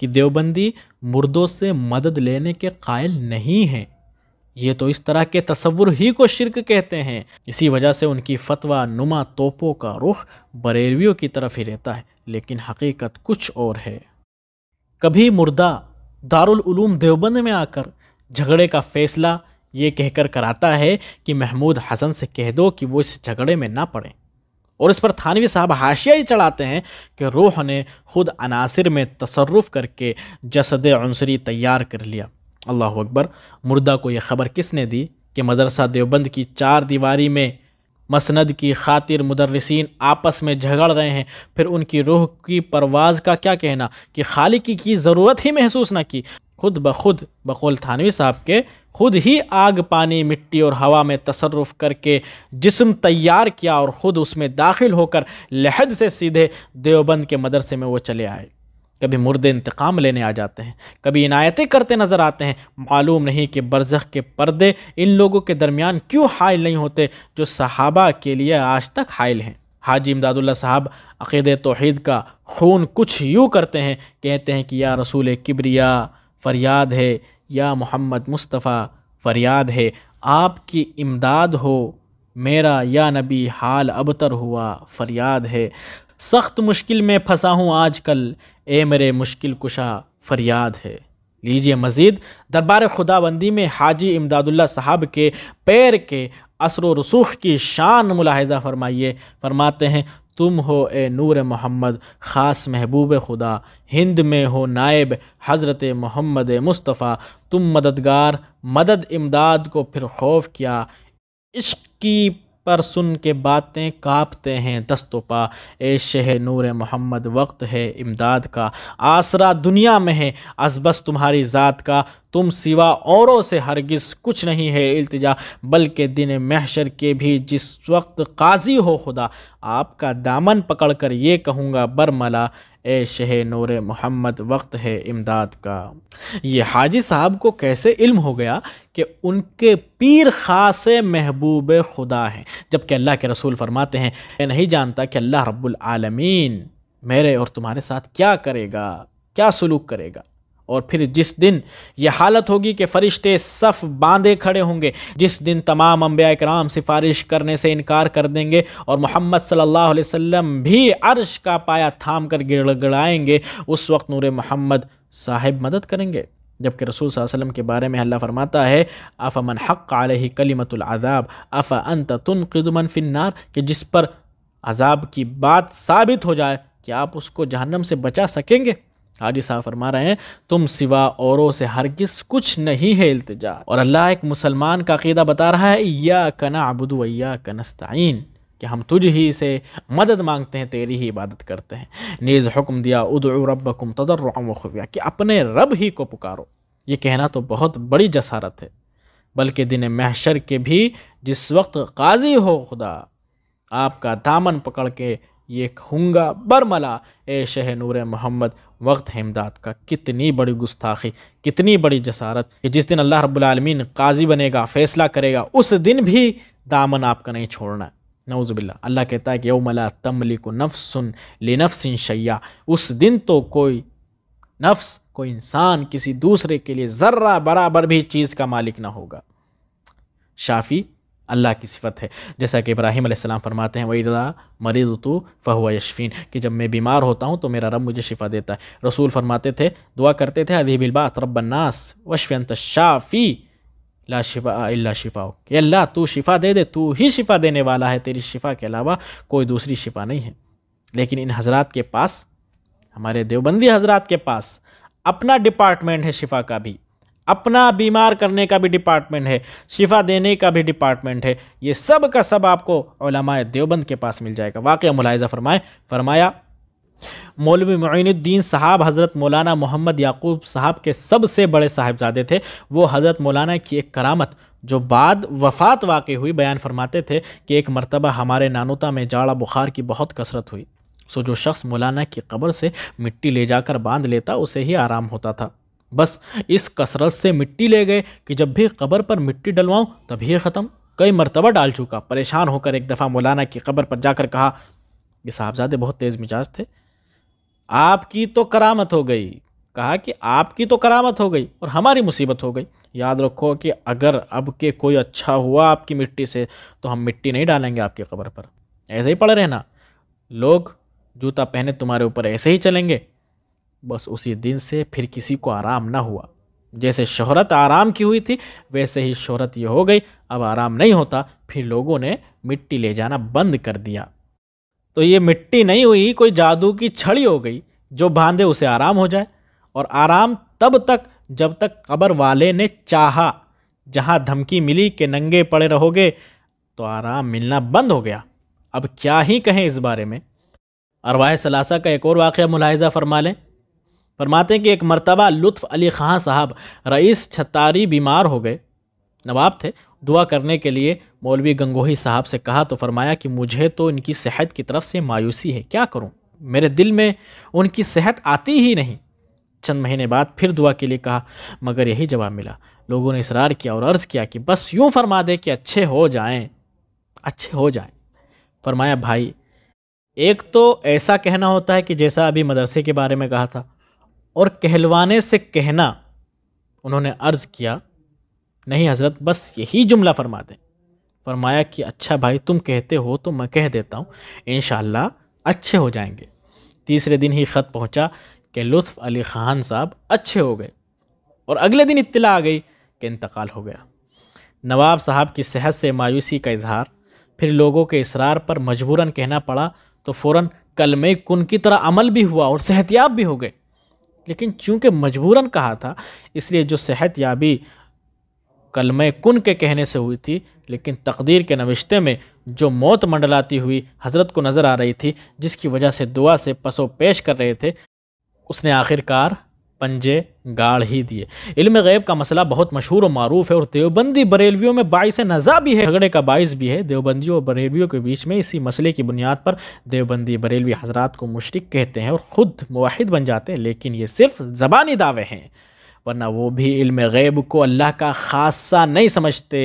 कि देवबंदी मुर्दों से मदद लेने के कायल नहीं हैं ये तो इस तरह के तस्वुर ही को शिरक कहते हैं इसी वजह से उनकी फतवा नुमा तोपों का रुख बरेलवियों की तरफ ही रहता है लेकिन हकीकत कुछ और है कभी मुर्दा दारुल उलूम देवबंद में आकर झगड़े का फैसला ये कहकर कराता है कि महमूद हसन से कह दो कि वो इस झगड़े में ना पड़े और इस पर थानवी साहब हाशिया ही चढ़ाते हैं कि रोह ने खुद अनासर में तसरुफ करके जसद अनसरी तैयार कर लिया अल्लाह अकबर मुर्दा को यह खबर किसने दी कि मदरसा देवबंद की चार दीवारी में मसंद की खातिर मुदरसिन आपस में झगड़ रहे हैं फिर उनकी रूह की परवाज़ का क्या कहना कि खालिकी की ज़रूरत ही महसूस ना की खुद ब खुद बकोल थानवी साहब के खुद ही आग पानी मिट्टी और हवा में तसरफ करके जिसम तैयार किया और ख़ुद उसमें दाखिल होकर लहद से सीधे देवबंद के मदरसे में वो चले आए कभी मुर्दे इंतकाम लेने आ जाते हैं कभी इनायतें करते नज़र आते हैं मालूम नहीं कि बरज़ के पर्दे इन लोगों के दरमियान क्यों हायल नहीं होते जो सहाबा के लिए आज तक हायल हैं हाजी इमदादुल्ला साहब अक़ीद तोहद का खून कुछ यूँ करते हैं कहते हैं कि या रसूल किबरिया फ़रियाद है या मोहम्मद मुस्तफ़ा फ़रियाद है आपकी इमदाद हो मेरा या नबी हाल अबतर हुआ फ़रियाद है सख्त मुश्किल में फंसा हूँ आज कल ए मेरे मुश्किल कुशा फरियाद है लीजिए मज़ीद दरबार खुदाबंदी में हाजी इमदादुल्ला साहब के पैर के असर रसूख की शान मुलाहजा फरमाइए फरमाते हैं तुम हो ए नूर मोहम्मद ख़ास महबूब खुदा हिंद में हो नायब हज़रत मोहम्मद मुस्तफ़ा तुम मददगार मदद इमदाद को फिर खौफ किया इश्क की पर सुन के बातें काँपते हैं दस्तोपा ए शह नूर मोहम्मद वक्त है इमदाद का आसरा दुनिया में है असबस तुम्हारी ज़ात का तुम सिवा औरों से हरगिज़ कुछ नहीं है अल्तजा बल्कि दिन महशर के भी जिस वक्त काजी हो खुदा आपका दामन पकड़ कर ये कहूँगा बरमला ए शह नूर मोहम्मद वक्त है इमदाद का ये हाजी साहब को कैसे इल्म हो गया कि उनके पीर ख़ास महबूब खुदा हैं जबकि अल्लाह के रसूल फरमाते हैं मैं नहीं जानता कि अल्लाह रब्बुल आलमीन मेरे और तुम्हारे साथ क्या करेगा क्या सलूक करेगा और फिर जिस दिन यह हालत होगी कि फ़रिश्ते सफ़ बांधे खड़े होंगे जिस दिन तमाम अम्बिया कराम सिफारिश करने से इनकार कर देंगे और मोहम्मद सल्लल्लाहु अलैहि वसल्लम भी अर्श का पाया थाम कर गिड़गड़ाएंगे उस वक्त नूर मोहम्मद साहिब मदद करेंगे जबकि रसूल वसलम के बारे में अल्लाह फरमाता है अफ़ मन हक़ ही कलीमतुलज़ाब अफ़ अंत तुन कदमन फिनार कि जिस पर अजाब की बात साबित हो जाए कि आप उसको जहन्नम से बचा सकेंगे हाजी साहब फरमा रहे हैं तुम सिवा औरों से हर किस कुछ नहीं है इल्तजा और अल्लाह एक मुसलमान का अकीदा बता रहा है या कना अबुदु या कि हम तुझ ही से मदद मांगते हैं तेरी ही इबादत करते हैं नेज़ हुक्म दिया उद रबकुम तदर खुफिया कि अपने रब ही को पुकारो ये कहना तो बहुत बड़ी जसारत है बल्कि दिन महशर के भी जिस वक्त काजी हो खुदा आपका दामन पकड़ के ये कहूँगा बरमला ए शह नूर मोहम्मद वक्त है इमदाद का कितनी बड़ी गुस्ताखी कितनी बड़ी जसारत कि जिस दिन अल्लाह रब्लमीन काजी बनेगा फ़ैसला करेगा उस दिन भी दामन आपका नहीं छोड़ना नौज़बिल्ला अल्लाह कहता है कि यौमला तमलिक नफ्सन लिनफ्सिन शैया उस दिन तो कोई नफ्स कोई इंसान किसी दूसरे के लिए ज़र्रा बराबर भी चीज़ का मालिक ना होगा शाफ़ी अल्लाह की सिफत है जैसा कि इब्राहिम आसमाम फरमाते हैं वहीदा मरीज तो फ़हुआ यशफ़ीन कि जब मैं बीमार होता हूँ तो मेरा रब मुझे शिफा देता है रसूल फरमाते थे दुआ करते थे अदीबिलबात रब्बन्नास वशफ़ंत शाफ़ी ला शिफा अल्ला शिफा कि अल्लाह तू शिफा दे दे तू ही शिफा देने वाला है तेरी शिफा के अलावा कोई दूसरी शिफा नहीं है लेकिन इन हजरात के पास हमारे देवबंदी हजरात के पास अपना डिपार्टमेंट है शिफा का भी अपना बीमार करने का भी डिपार्टमेंट है शिफा देने का भी डिपार्टमेंट है ये सब का सब आपको ओलमाए देवबंद के पास मिल जाएगा वाक़ मुलायजा फरमाए फरमाया मौलवी मोनुद्दीन साहब हज़रत मौलाना मोहम्मद याकूब साहब के सबसे बड़े साहबजादे थे वो हज़रत मौलाना की एक करामत जो बाद वफात वाक़ हुई बयान फरमाते थे कि एक मरतबा हमारे नानोता में जाड़ा बुखार की बहुत कसरत हुई सो जो शख्स मौलाना की कब्र से मिट्टी ले जाकर बांध लेता उसे ही आराम होता था बस इस कसरत से मिट्टी ले गए कि जब भी कब्र पर मिट्टी डलवाऊँ तभी ख़त्म कई मरतबा डाल चुका परेशान होकर एक दफ़ा मौलाना की कब्र पर जाकर कहा ये साहबजादे बहुत तेज़ मिजाज थे आपकी तो करामत हो गई कहा कि आपकी तो करामत हो गई और हमारी मुसीबत हो गई याद रखो कि अगर अब के कोई अच्छा हुआ आपकी मिट्टी से तो हम मिट्टी नहीं डालेंगे आपकी कब्र पर ऐसे ही पड़े रहना लोग जूता पहने तुम्हारे ऊपर ऐसे ही चलेंगे बस उसी दिन से फिर किसी को आराम ना हुआ जैसे शोहरत आराम की हुई थी वैसे ही शोहरत ये हो गई अब आराम नहीं होता फिर लोगों ने मिट्टी ले जाना बंद कर दिया तो ये मिट्टी नहीं हुई कोई जादू की छड़ी हो गई जो बांधे उसे आराम हो जाए और आराम तब तक जब तक कब्र वाले ने चाहा जहाँ धमकी मिली कि नंगे पड़े रहोगे तो आराम मिलना बंद हो गया अब क्या ही कहें इस बारे में अरवाह सलासा का एक और वाक़ मुलाहजा फरमा लें फरमाते हैं कि एक मरतबा लुत्फ़ अली खां साहब रईस छतारी बीमार हो गए नवाब थे दुआ करने के लिए मौलवी गंगोही साहब से कहा तो फरमाया कि मुझे तो इनकी सेहत की तरफ से मायूसी है क्या करूँ मेरे दिल में उनकी सेहत आती ही नहीं चंद महीने बाद फिर दुआ के लिए कहा मगर यही जवाब मिला लोगों ने इसरार किया और अर्ज़ किया कि बस यूँ फरमा दे कि अच्छे हो जाएँ अच्छे हो जाएँ फरमाया भाई एक तो ऐसा कहना होता है कि जैसा अभी मदरसे के बारे में कहा था और कहलवाने से कहना उन्होंने अर्ज़ किया नहीं हज़रत बस यही जुमला फरमा दें फरमाया कि अच्छा भाई तुम कहते हो तो मैं कह देता हूँ इन अच्छे हो जाएंगे तीसरे दिन ही ख़त पहुँचा कि लुफ़ अली ख़ान साहब अच्छे हो गए और अगले दिन इतला आ गई कि इंतकाल हो गया नवाब साहब की सेहत से मायूसी का इजहार फिर लोगों के इसरार पर मजबूरन कहना पड़ा तो फ़ौर कलमे कुन की तरह अमल भी हुआ और सेहतियाब भी हो गए लेकिन चूंकि मजबूरन कहा था इसलिए जो सेहत याबी कलम कुन के कहने से हुई थी लेकिन तकदीर के नविश्ते में जो मौत मंडलाती हुई हजरत को नज़र आ रही थी जिसकी वजह से दुआ से पसो पेश कर रहे थे उसने आखिरकार पंजे गाड़ ही दिए इल्म गैब का मसला बहुत मशहूर और मरूफ है और देवबंदी बरेलवियों में बाईस नज़ा भी है झगड़े का बायस भी है देवबंदियों और बरेलवियों के बीच में इसी मसले की बुनियाद पर देवबंदी बरेलवी हजरात को मुशरक कहते हैं और ख़ुद मुहिद बन जाते हैं लेकिन ये सिर्फ ज़बानी दावे हैं वरना वो भी इल्म गैब को अल्लाह का खासा नहीं समझते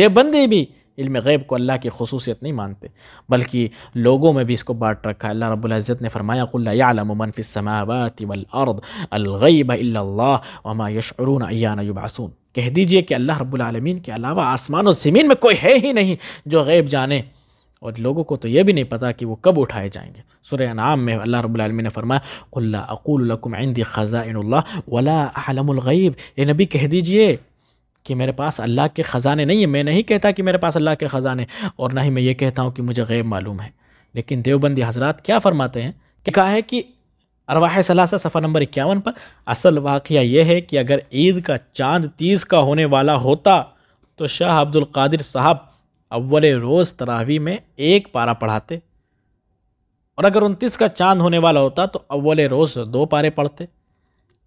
देवबंदी भी इल्म गैब को अल्लाह की खसूसियत नहीं मानते बल्कि लोगों में भी इसको बांट रखा है अल्लाह रब्ज़त ने फरमाया कुल्लाबात वलअर्द कह दीजिए कि अल्लाह रब्लमीन के अलावा आसमान और ज़मीन में कोई है ही नहीं जो गैब जाने और लोगों को तो ये भी नहीं पता कि वो कब उठाए जाएंगे सुर नाम में अल्लाह रब्लमी ने फरमाया अकूलकुम आंदी ख़ज़ा वला आलमगैब ये नबी कह दीजिए कि मेरे पास अल्लाह के ख़ज़ाने नहीं है मैं नहीं कहता कि मेरे पास अल्लाह के ख़ज़ाने और ना ही मैं ये कहता हूँ कि मुझे गैब मालूम है लेकिन देवबंदी हजरात क्या फ़रमाते हैं कि कहा है कि अरवाह सलासा सफ़ा नंबर इक्यावन पर असल वाक़ यह है कि अगर ईद का चांद तीस का होने वाला होता तो शाह अब्दुल कादिर साहब अव्वल रोज़ तरावी में एक पारा पढ़ाते और अगर उनतीस का चांद होने वाला होता तो अव्वल रोज़ दो पारे पढ़ते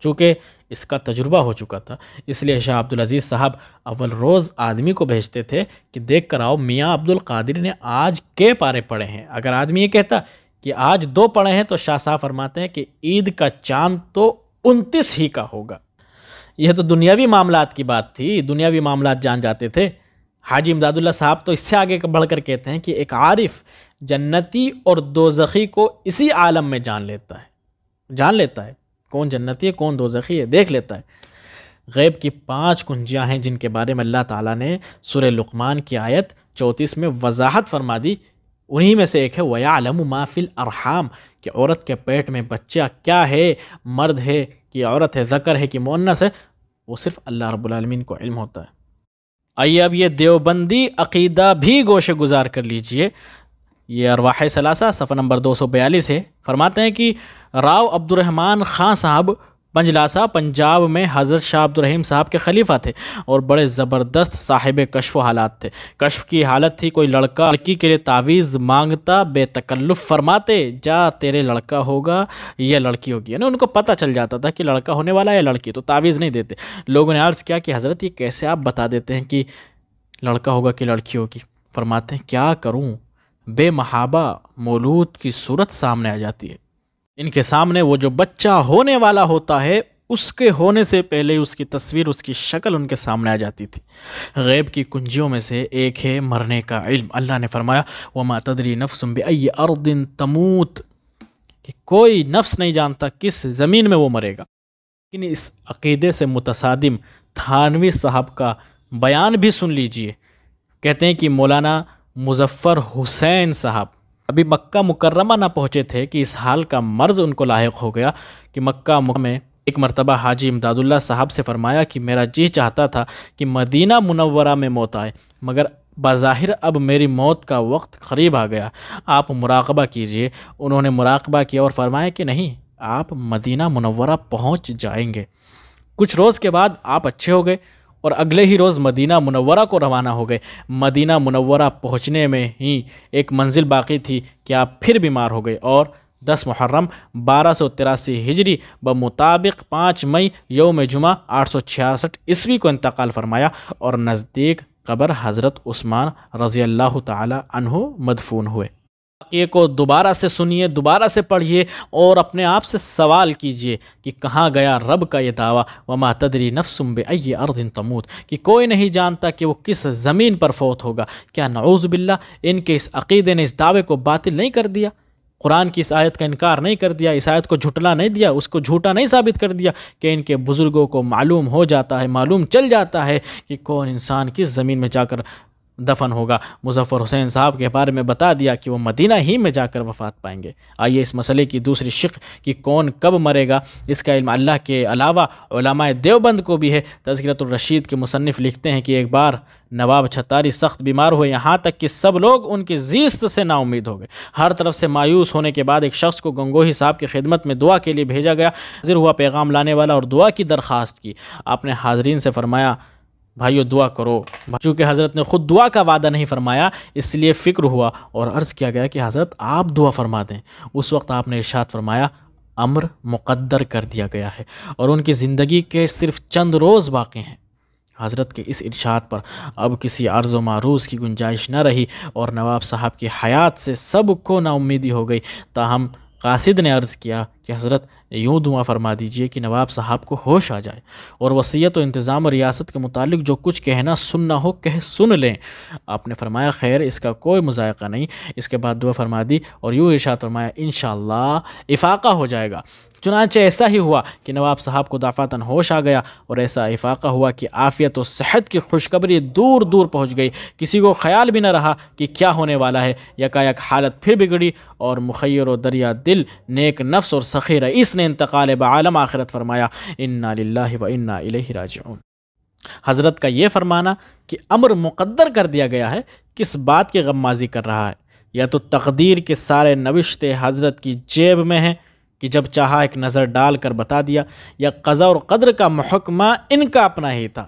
चूँकि इसका तजुर्बा हो चुका था इसलिए शाह अब्दुल अजीज़ साहब अव्वल रोज़ आदमी को भेजते थे कि देख कर आओ मियाँ अब्दुल कादिर ने आज के पारे पढ़े हैं अगर आदमी ये कहता कि आज दो पढ़े हैं तो शाह साहब फरमाते हैं कि ईद का चांद तो उनतीस ही का होगा यह तो दुनियावी मामला की बात थी दुनियावी मामला जान जाते थे हाजी इमदादुल्ला साहब तो इससे आगे बढ़ कर कहते हैं कि एक आरिफ जन्नती और दोजखी को इसी आलम में जान लेता है जान लेता है कौन जन्नती है कौन दोजखी है देख लेता है गैब की पांच कुंजियां हैं जिनके बारे में अल्लाह ताला ने सुर लुकमान की आयत चौंतीस में वजाहत फरमा दी उन्हीं में से एक है वया अलम माफिल अरहाम कि औरत के पेट में बच्चा क्या है मर्द है कि औरत है ज़कर है कि मोनस है वो सिर्फ अल्लाह रबालमीन को इल्म होता है आइए अब ये देवबंदी अकीदा भी गोश गुजार कर लीजिए ये अरवाह सलासा सफ़र नंबर 242 है फरमाते हैं कि राव अब्दुलरहमान ख़ान साहब पंजलासा पंजाब में हज़रत शाह अब्दुलरहीम साहब के खलीफा थे और बड़े ज़बरदस्त साहिब कशफ हालात थे कशफ की हालत थी कोई लड़का लड़की के लिए तावीज़ मांगता बेतकल्लुफ़ फरमाते जा तेरे लड़का होगा या लड़की होगी यानी उनको पता चल जाता था कि लड़का होने वाला है या लड़की तो तावीज़ नहीं देते लोगों ने अर्ज़ किया कि हज़रत ये कैसे आप बता देते हैं कि लड़का होगा कि लड़की होगी फरमाते हैं क्या करूँ बेमहाबा मौलूद की सूरत सामने आ जाती है इनके सामने वो जो बच्चा होने वाला होता है उसके होने से पहले उसकी तस्वीर उसकी शक्ल उनके सामने आ जाती थी गैब की कुंजियों में से एक है मरने का इल्म अल्लाह ने फरमाया व मातदरी नफ्सुम बे अर्दिन तमूत कि कोई नफ्स नहीं जानता किस ज़मीन में वो मरेगा लेकिन इस अकीदे से मुतसादिम थानवी साहब का बयान भी सुन लीजिए कहते हैं कि मौलाना मुजफ़र हुसैन साहब अभी मक्का मुकर्रमा ना पहुँचे थे कि इस हाल का मर्ज उनको लाक हो गया कि मक्का में एक मरतबा हाजी इमदादुल्ला साहब से फरमाया कि मेरा जी चाहता था कि मदीना मुनवरा में मौत आए मगर बाहिर अब मेरी मौत का वक्त करीब आ गया आप मुराकबा कीजिए उन्होंने मुराकबा किया और फरमाया कि नहीं आप मदीना मुनवरा पहुंच जाएंगे कुछ रोज़ के बाद आप अच्छे हो गए और अगले ही रोज़ मदीना मुनवरा को रवाना हो गए मदीना मुनवरा पहुँचने में ही एक मंजिल बाकी थी कि आप फिर बीमार हो गए और दस मुहर्रम बारह सौ तिरासी हिजरी ब मुताबिक पाँच मई योम जुमा आठ सौ छियासठ ईस्वी को इंतकाल फरमाया और नज़दीक कबर हज़रत उस्मान रज़ी अल्लाह तहु मदफून हुए वाक्य को दोबारा से सुनिए दोबारा से पढ़िए और अपने आप से सवाल कीजिए कि कहाँ गया रब का ये दावा व मातदरी नफसुम बे अय अर्दिन तमूत कि कोई नहीं जानता कि वो किस ज़मीन पर फौत होगा क्या नऊज़ बिल्ला इनके इस अकीदे ने इस दावे को बातिल नहीं कर दिया कुरान की इस आयत का इनकार नहीं कर दिया इस आयत को झुटला नहीं दिया उसको झूठा नहीं साबित कर दिया कि इनके बुज़ुर्गों को मालूम हो जाता है मालूम चल जाता है कि कौन इंसान किस ज़मीन में जाकर दफन होगा मुजफ्फर हुसैन साहब के बारे में बता दिया कि वो मदीना ही में जाकर वफात पाएंगे आइए इस मसले की दूसरी शिक कि कौन कब मरेगा इसका इल्म अल्लाह के अलावा देवबंद को भी है तजकरतरशीद के मुसनफ़ लिखते हैं कि एक बार नवाब छतारी सख्त बीमार हुए यहाँ तक कि सब लोग उनकी जीस्त से नाउमीद हो गए हर तरफ से मायूस होने के बाद एक शख्स को गंगोही साहब की खिदमत में दुआ के लिए भेजा गया हाजिर हुआ पैगाम लाने वाला और दुआ की दरख्वास्त की आपने हाजरीन से फरमाया भाइयों दुआ करो चूँकि हज़रत ने ख़ुद दुआ का वादा नहीं फरमाया इसलिए फ़िक्र हुआ और अर्ज़ किया गया कि हज़रत आप दुआ फरमा दें उस वक्त आपने इर्शाद फरमाया अम्र मुकद्दर कर दिया गया है और उनकी ज़िंदगी के सिर्फ चंद रोज़ बाक़ी हैं हज़रत के इस इर्शाद पर अब किसी अर्ज़ मारूज़ की गुंजाइश न रही और नवाब साहब की हयात से सब को नाउमीदी हो गई ताहम कासिद ने अर्ज़ किया कि हज़रत यूँ दुआ फरमा दीजिए कि नवाब साहब को होश आ जाए और वसीयत व इंतज़ाम और रियासत के मुतालिक जो कुछ कहना सुनना हो कह सुन लें आपने फरमाया खैर इसका कोई मुजायका नहीं इसके बाद दुआ फरमा दी और यूँ इर्शाद फरमाया इन इफ़ाक़ा हो जाएगा चुनाचे ऐसा ही हुआ कि नवाब साहब को दाफातन होश आ गया और ऐसा इफाक़ा हुआ कि आफ़ियत और सेहत की खुशखबरी दूर दूर पहुँच गई किसी को ख्याल भी न रहा कि क्या होने वाला है यकायक हालत फिर बिगड़ी और मुखैर व दरिया दिल नेक नफ्स और सखी रईस ने इंतकाल आलम आखिरत फरमाया इन्ना लाला व इन्ना राज हज़रत का ये फरमाना कि अमर मुकद्दर कर दिया गया है किस बात की माजी कर रहा है या तो तकदीर के सारे नविशते हज़रत की जेब में हैं कि जब चाहा एक नज़र डाल कर बता दिया या कज़ा और कदर का महकमा इनका अपना ही था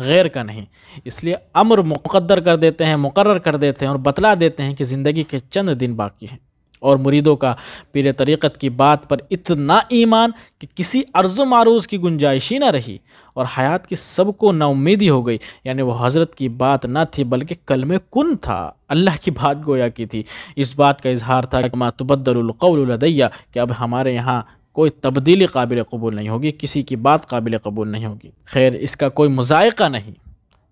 गैर का नहीं इसलिए अम्र मुकद्दर कर देते हैं मुकर कर देते हैं और बतला देते हैं कि ज़िंदगी के चंद दिन बाकी हैं और मुरीदों का पीर तरीक़त की बात पर इतना ईमान कि किसी अर्ज़ मारूज़ की गुंजाइश ही ना रही और हयात की सबको नाउमीदी हो गई यानी वह हज़रत की बात ना थी बल्कि कलम कन था अल्लाह की बात गोया की थी इस बात का इजहार था कि मातबदलकौलदैया कि अब हमारे यहाँ कोई तब्दीली काबिल कबूल नहीं होगी किसी की बात काबिल कबूल नहीं होगी खैर इसका कोई मज़ायका नहीं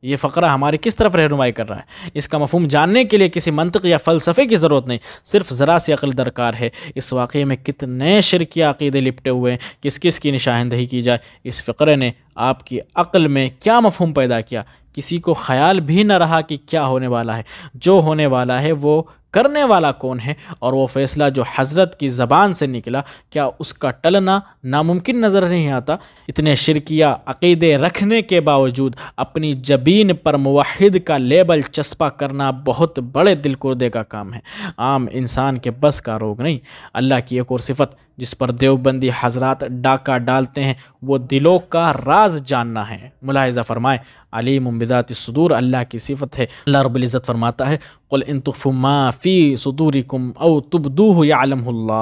ये फ़करा हमारी किस तरफ रहनुमाई कर रहा है इसका मफहम जानने के लिए किसी मंतक या फ़लसफ़े की ज़रूरत नहीं सिर्फ ज़रा सी अकल दरकार है इस वाक़े में कितने शिरकी अकीदे लिपटे हुए हैं किस किस की निशानदही की जाए इस फ़करे ने आपकी अकल में क्या मफहम पैदा किया किसी को ख़्याल भी न रहा कि क्या होने वाला है जो होने वाला है वो करने वाला कौन है और वो फ़ैसला जो हज़रत की ज़बान से निकला क्या उसका टलना नामुमकिन नज़र नहीं आता इतने शिरकिया अकीदे रखने के बावजूद अपनी जबीन पर मुहिद का लेबल चस्पा करना बहुत बड़े दिल कुर्दे का काम है आम इंसान के बस का रोग नहीं अल्लाह की एक और सिफत जिस पर देवबंदी हजरात डाका डालते हैं वो दिलों का राज जानना है मुलाहजा फरमाए अली मुमबिदात सदूर अल्लाह की सिफत है अल्लाह रबुल्ज़त फरमाता है कुल इन तुफ़ुमा फ़ी सदूरिकुम अव तबदूह यालम्ला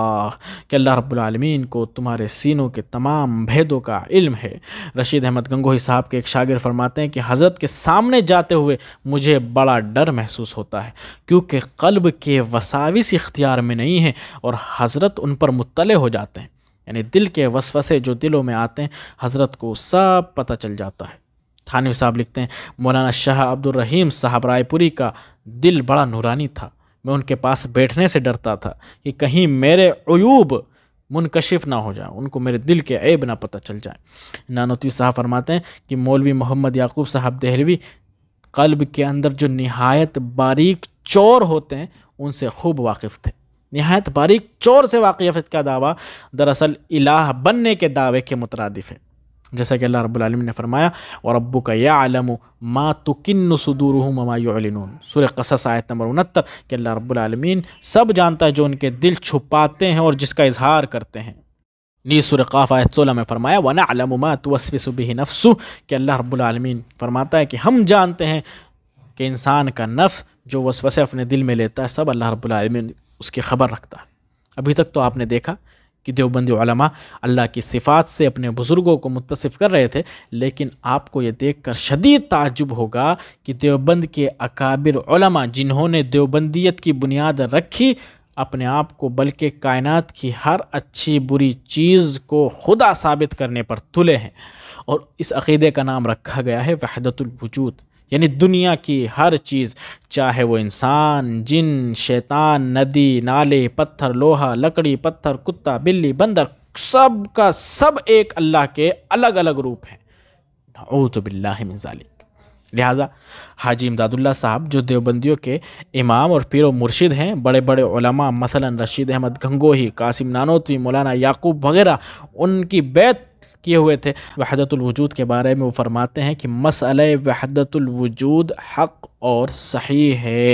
कि अल्लाह रब्लमीन को तुम्हारे सीनों के तमाम भेदों का इल्म है रशीद अहमद गंगोही साहब के एक शागिर फरमाते हैं कि हज़रत के सामने जाते हुए मुझे बड़ा डर महसूस होता है क्योंकि कल्ब के वसाविस इख्तियार में नहीं है और हज़रत उन पर मुतले हो जाते हैं यानी दिल के वसवसे जो दिलों में आते हैं हज़रत को सब पता चल जाता है थानवी साहब लिखते हैं मौलाना शाह अब्दुलरहीम साहब रायपुरी का दिल बड़ा नूरानी था मैं उनके पास बैठने से डरता था कि कहीं मेरे अयूब मुनकशिफ ना हो जाए उनको मेरे दिल के ऐब ना पता चल जाए नानोतवी साहब फरमाते हैं कि मौलवी मोहम्मद याकूब साहब दहलवी कल्ब के अंदर जो नहायत बारीक चोर होते हैं उनसे खूब वाकिफ़ थे नहायत बारीक चोर से वाकिफ़त का दावा दरअसल इलाह बनने के दावे के मुतरदफ़ है जैसा कि अल्लाह रब्लम ने फरमाया और अबू का या आलम माँ तो किन्न सदूर ममायून सुर कसस आयत नंबर उनहत्तर कि अल्लाह रब्लमीन सब जानता है जो उनके दिल छुपाते हैं और जिसका इजहार करते हैं नी सुरक़ाफ़ आयत सोलह में फ़रमाया वना अलमा तवसफ़ी नफसु कि अल्लाह रब्लमीन फरमाता है कि हम जानते हैं कि इंसान का नफ़ जो वसवसे अपने दिल में लेता है सब अल्लाह रब्लम उसकी ख़बर रखता है अभी तक तो आपने देखा कि देवबंदी अल्लाह की सिफ़ात से अपने बुज़ुर्गों को मुतसिफ़ कर रहे थे लेकिन आपको ये देख कर शदीद ताजुब होगा कि देवबंद के अकाबिर जिन्होंने देवबंदियत की बुनियाद रखी अपने आप को बल्कि कायनात की हर अच्छी बुरी चीज़ को खुदा साबित करने पर तुले हैं और इस अकीदे का नाम रखा गया है वहदतुलवजूद यानी दुनिया की हर चीज़ चाहे वो इंसान जिन शैतान नदी नाले पत्थर लोहा लकड़ी पत्थर कुत्ता बिल्ली बंदर सब का सब एक अल्लाह के अलग अलग रूप हैं नऊत लिहाजा हाजी इमदादुल्ला साहब जो देवबंदियों के इमाम और पीर मुर्शिद हैं बड़े बड़े उलमा मसलन रशीद अहमद गंगोही कासिम नानोतवी मौलाना याकूब वगैरह उनकी बैत किए हुए थे वहदतुलवजूद के बारे में वो फरमाते हैं कि मसल वहदतुलवजूद हक और सही है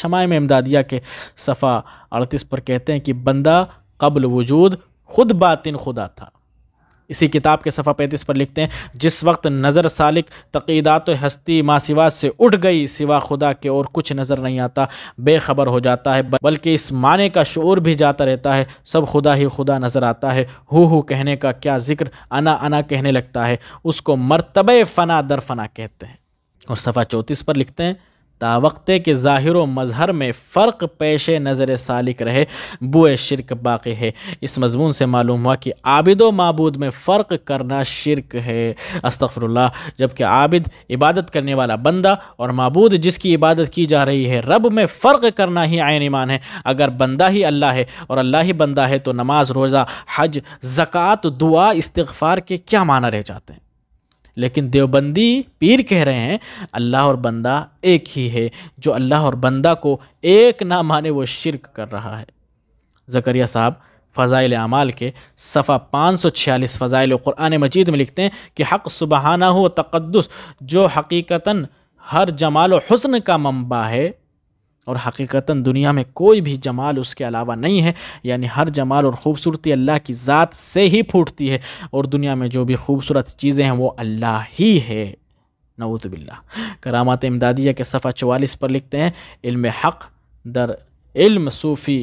शमाय में इमदादिया के सफ़ा अड़तीस पर कहते हैं कि बंदा कबल वजूद खुद बातिन खुदा था इसी किताब के सफ़ा पैंतीस पर लिखते हैं जिस वक्त नज़र सालिक तकीदात हस्ती मासीवा से उठ गई सिवा खुदा के और कुछ नज़र नहीं आता बेखबर हो जाता है बल्कि इस माने का शोर भी जाता रहता है सब खुदा ही खुदा नज़र आता है हु हु कहने का क्या जिक्र अना अना कहने लगता है उसको मरतब फ़ना दर फना कहते हैं और सफ़ा चौंतीस पर लिखते हैं तावक़े के ज़ाहिर मज़हर में फ़र्क पेश नज़र सालिक रहे बुए शिरक बाक़ी है इस मजमून से मालूम हुआ कि आबिद व मबूद में फ़र्क करना शिरक है अस्तफ़रल्ला जबकि आबिद इबादत करने वाला बंदा और मबूद जिसकी इबादत की जा रही है रब में फ़र्क करना ही आयन ईमान है अगर बंदा ही अल्लाह है और अल्लाह ही बंदा है तो नमाज रोज़ा हज ज़क़़त दुआ इस्तफ़ार के क्या माना रह जाते हैं लेकिन देवबंदी पीर कह रहे हैं अल्लाह और बंदा एक ही है जो अल्लाह और बंदा को एक ना माने वो शिरक कर रहा है ज़करिया साहब फ़ज़ाइल अमाल के सफ़ा पाँच सौ छियालीस फ़ज़ाइल क़ुरान मजीद में लिखते हैं कि हक़ सुबहाना हो तकदस जो हकीकता हर जमाल हसन का मंबा है और हकीकता दुनिया में कोई भी जमाल उसके अलावा नहीं है यानी हर जमाल और ख़ूबसूरती अल्लाह की ज़ात से ही फूटती है और दुनिया में जो भी खूबसूरत चीज़ें हैं वो अल्लाह ही है नवतबिल्ला करामत इमदादिया के सफ़ा चवालीस पर लिखते हैं इल्म हक़ दर इल्म सूफ़ी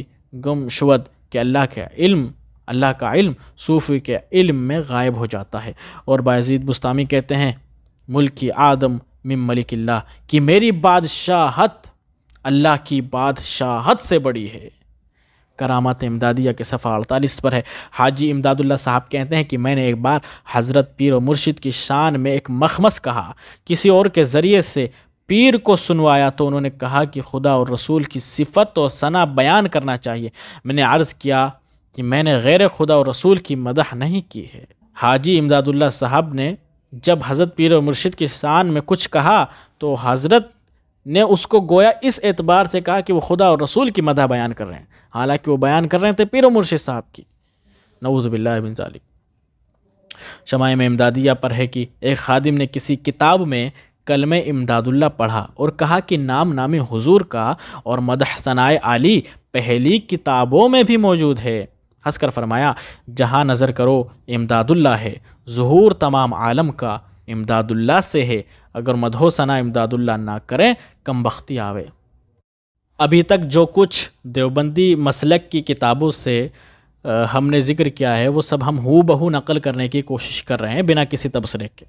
गम शुद के अल्लाह के इल्म अल्लाह का इल्म सूफ़ी के इल्म में गायब हो जाता है और बाजीद बुस्तामी कहते हैं मुल्क आदम मिम मलिक कि मेरी बादशाहत अल्लाह की बादशाहत से बड़ी है करामत इमदादिया के सफ़ा अड़तालीस पर है हाजी इमदादुल्ला साहब कहते हैं कि मैंने एक बार हज़रत पीर और मुर्शिद की शान में एक मखमस कहा किसी और के ज़रिए से पीर को सुनवाया तो उन्होंने कहा कि खुदा और रसूल की सिफत और सना बयान करना चाहिए मैंने अर्ज़ किया कि मैंने गैर खुदा और रसूल की मदह नहीं की है हाजी इमदादुल्ला साहब ने जब हज़रत पीर और मुर्शिद की शान में कुछ कहा तो हज़रत ने उसको गोया इस एतबार से कहा कि वो खुदा और रसूल की मदा बयान कर रहे हैं हालांकि वो बयान कर रहे थे पीर मुर्शिद साहब की नवज़बिल्ला बिन ज़ालिक शमाय में इमदादिया पर है कि एक खादिम ने किसी किताब में कलम इमदादुल्ला पढ़ा और कहा कि नाम नामी हजूर का और मदहसनाए आली पहली किताबों में भी मौजूद है हंसकर फरमाया जहाँ नज़र करो इमदादुल्ला है जहूर तमाम आलम का इमदादुल्ला से है अगर मधोसना इमदादुल्ला ना करें कम बख्ती आवे अभी तक जो कुछ देवबंदी मसलक की किताबों से हमने ज़िक्र किया है वो सब हम हु बहू नकल करने की कोशिश कर रहे हैं बिना किसी तबसरे के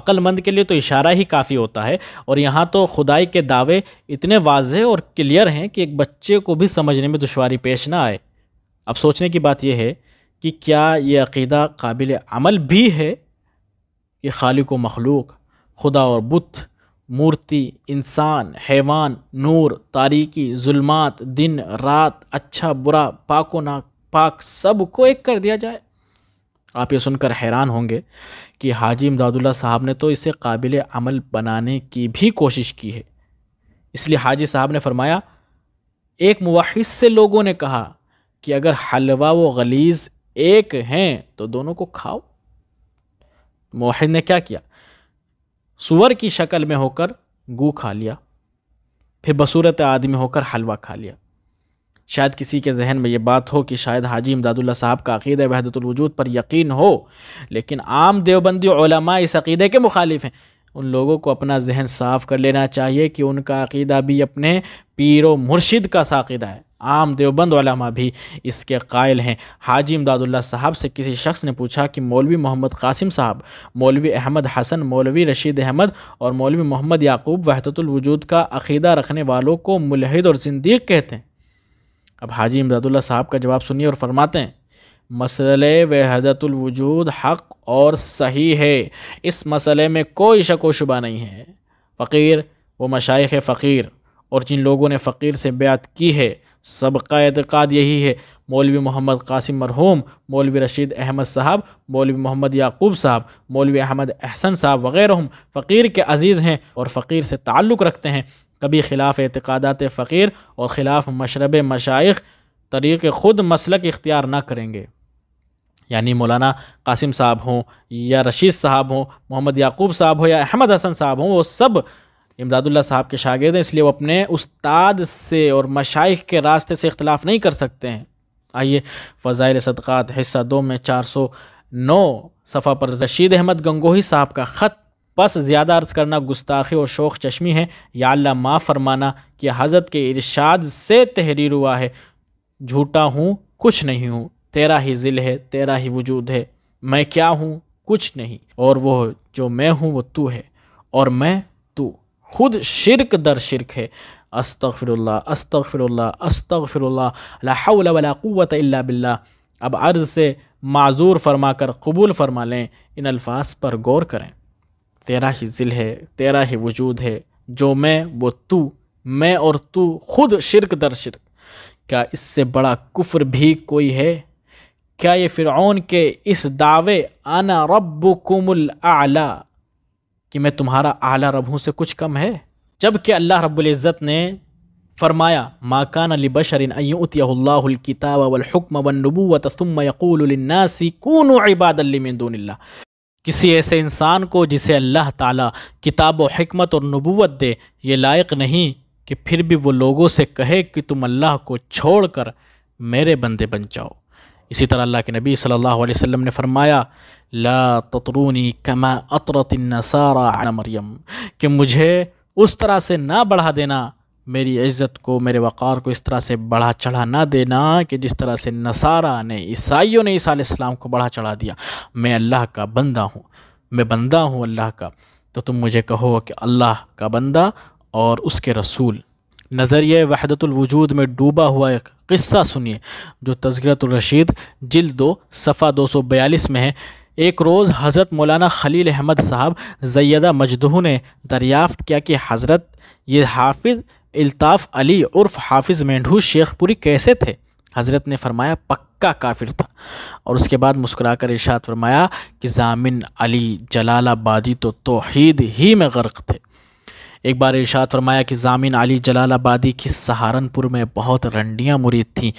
अक्लमंद के लिए तो इशारा ही काफ़ी होता है और यहाँ तो खुदाई के दावे इतने वाज और क्लियर हैं कि एक बच्चे को भी समझने में दुशारी पेश ना आए अब सोचने की बात यह है कि क्या ये अकीदा काबिल अमल भी है कि खालिक व मखलूक खुदा और बुत मूर्ति इंसान हैवान नूर तारीकी जुल्मात दिन रात अच्छा बुरा पाको ना पाक सब को एक कर दिया जाए आप ये सुनकर हैरान होंगे कि हाजी इमदादुल्ला साहब ने तो इसे काबिल अमल बनाने की भी कोशिश की है इसलिए हाजी साहब ने फरमाया एक मुहिद से लोगों ने कहा कि अगर हलवा व गलीज़ एक हैं तो दोनों को खाओ मोहिद ने क्या किया सुअर की शक्ल में होकर गू खा लिया फिर बसूरत आदमी होकर हलवा खा लिया शायद किसी के जहन में ये बात हो कि शायद हाजी इमदादुल्ला साहब का अकीद वहदतुलवजूद पर यकीन हो लेकिन आम देवबंदी ओलमा इस अकीदे के मुखालिफ हैं उन लोगों को अपना जहन साफ़ कर लेना चाहिए कि उनका अकीदा भी अपने पीर व मुर्शिद का साकीदा है आम देवबंद वालामा भी इसके कायल हैं हाजी इमदादुल्ला साहब से किसी शख्स ने पूछा कि मौलवी मोहम्मद कासिम साहब मौलवी अहमद हसन मौलवी रशीद अहमद और मौलवी मोहम्मद याकूब वहतुलवजूद का अकीदा रखने वालों को मुलहद और जिंदीक कहते हैं अब हाजी इमदादुल्ला साहब का जवाब सुनिए और फरमाते हैं मसले वहदतुलवजूद हक और सही है इस मसले में कोई शक व शुबा नहीं है फ़कीर वो मशाइ फ़कीर और जिन लोगों ने फ़कीर से ब्यात की है सबका एतक़ाद यही है मौलवी मोहम्मद कासिम मरहूम मौलवी रशीद अहमद साहब मौलवी मोहम्मद याकूब साहब मौलवी अहमद अहसन साहब वगैरह फ़कीर के अजीज़ हैं और फ़कीर से ताल्लुक़ रखते हैं कभी खिलाफ एतक़ादात फ़कीर और ख़िलाफ़ मशरब मशाइ तरीक़ ख़ुद मसलक इख्तियार ना करेंगे यानी मौलाना कासिम साहब हों या रशीद साहब हों मोहम्मद याकूब साहब हों या अहमद हसन साहब हों वो सब इमदादुल्ला साहब के शागिद हैं इसलिए वो अपने उस्ताद से और मशाइ के रास्ते से इख्तलाफ नहीं कर सकते हैं आइए फ़ज़ाइल सदक़ात हिस्सा दो में चार सौ नौ सफ़ा पर रशीद अहमद गंगोही साहब का ख़त बस ज़्यादा अर्ज़ करना गुस्ताखी और शोख चश्मी है या अल्ला माँ फरमाना कि हज़रत के इरशाद से तहरीर हुआ है झूठा हूँ कुछ नहीं हूँ तेरा ही ज़िल है तेरा ही वजूद है मैं क्या हूँ कुछ नहीं और वो जो मैं हूँ वो तू है और मैं खुद शिरक दर शिरक है अस्तफ़िरल्ला अस्तफ़िरल्ला अस्तफ़िरल्लावत बिल्ला अब अर्ज़ से माजूर फरमा कर कबूल फरमा लें इन अल्फाज पर गौर करें तेरा ही जिल है तेरा ही वजूद है जो मैं वो तू मैं और तू खुद शिरक दर शिरक क्या इससे बड़ा कुफ्र भी कोई है क्या ये फ़िरौन के इस दावे आना रब आला कि मैं तुम्हारा आला रब हूँ से कुछ कम है जबकि अल्लाह रब्ज़त ने फरमाया माकान अली अयतियाल्लाकिताब वलहकम किसी ऐसे इंसान को जिसे अल्लाह ताला किताब व और नबूवत दे ये लायक नहीं कि फिर भी वो लोगों से कहे कि तुम अल्लाह को छोड़ कर मेरे बंदे बन जाओ इसी तरह अल्लाह के नबी सल्लल्लाहु अलैहि वसल्लम ने फरमाया ला ततरूनी कमा अतरत नसारा आना मरियम कि मुझे उस तरह से ना बढ़ा देना मेरी इज़्ज़त को मेरे वक़ार को इस तरह से बढ़ा चढ़ा ना देना कि जिस तरह से नसारा ने ईसाइयों ने ईसा इस्लाम को बढ़ा चढ़ा दिया मैं अल्लाह का बंदा हूँ मैं बंदा हूँ अल्लाह का तो तुम मुझे कहो कि अल्लाह का बंदा और उसके रसूल नज़रिए वहदतुलवजूद में डूबा हुआ एक क़स्सा सुनिए जो तजगरतरशीद जल्द दो सफ़ा दो सौ बयालीस में है एक रोज़ हज़रत मौलाना खलील अहमद साहब जैदा मजदू ने दरियाफ्त किया कि हज़रत ये हाफिज़ अल्ताफ़ अली उर्फ हाफिज़ मेंढू शेखपुरी कैसे थे हज़रत ने फरमाया पक्का काफिर था और उसके बाद मुस्कुराकर कर इर्शाद फरमाया कि जामिन अली जलालाबादी तो तोहद ही में गर्क थे एक बार इरशाद फरमाया कि जामिन अली जलालाबादी की सहारनपुर में बहुत रंडियाँ मुरीद थीं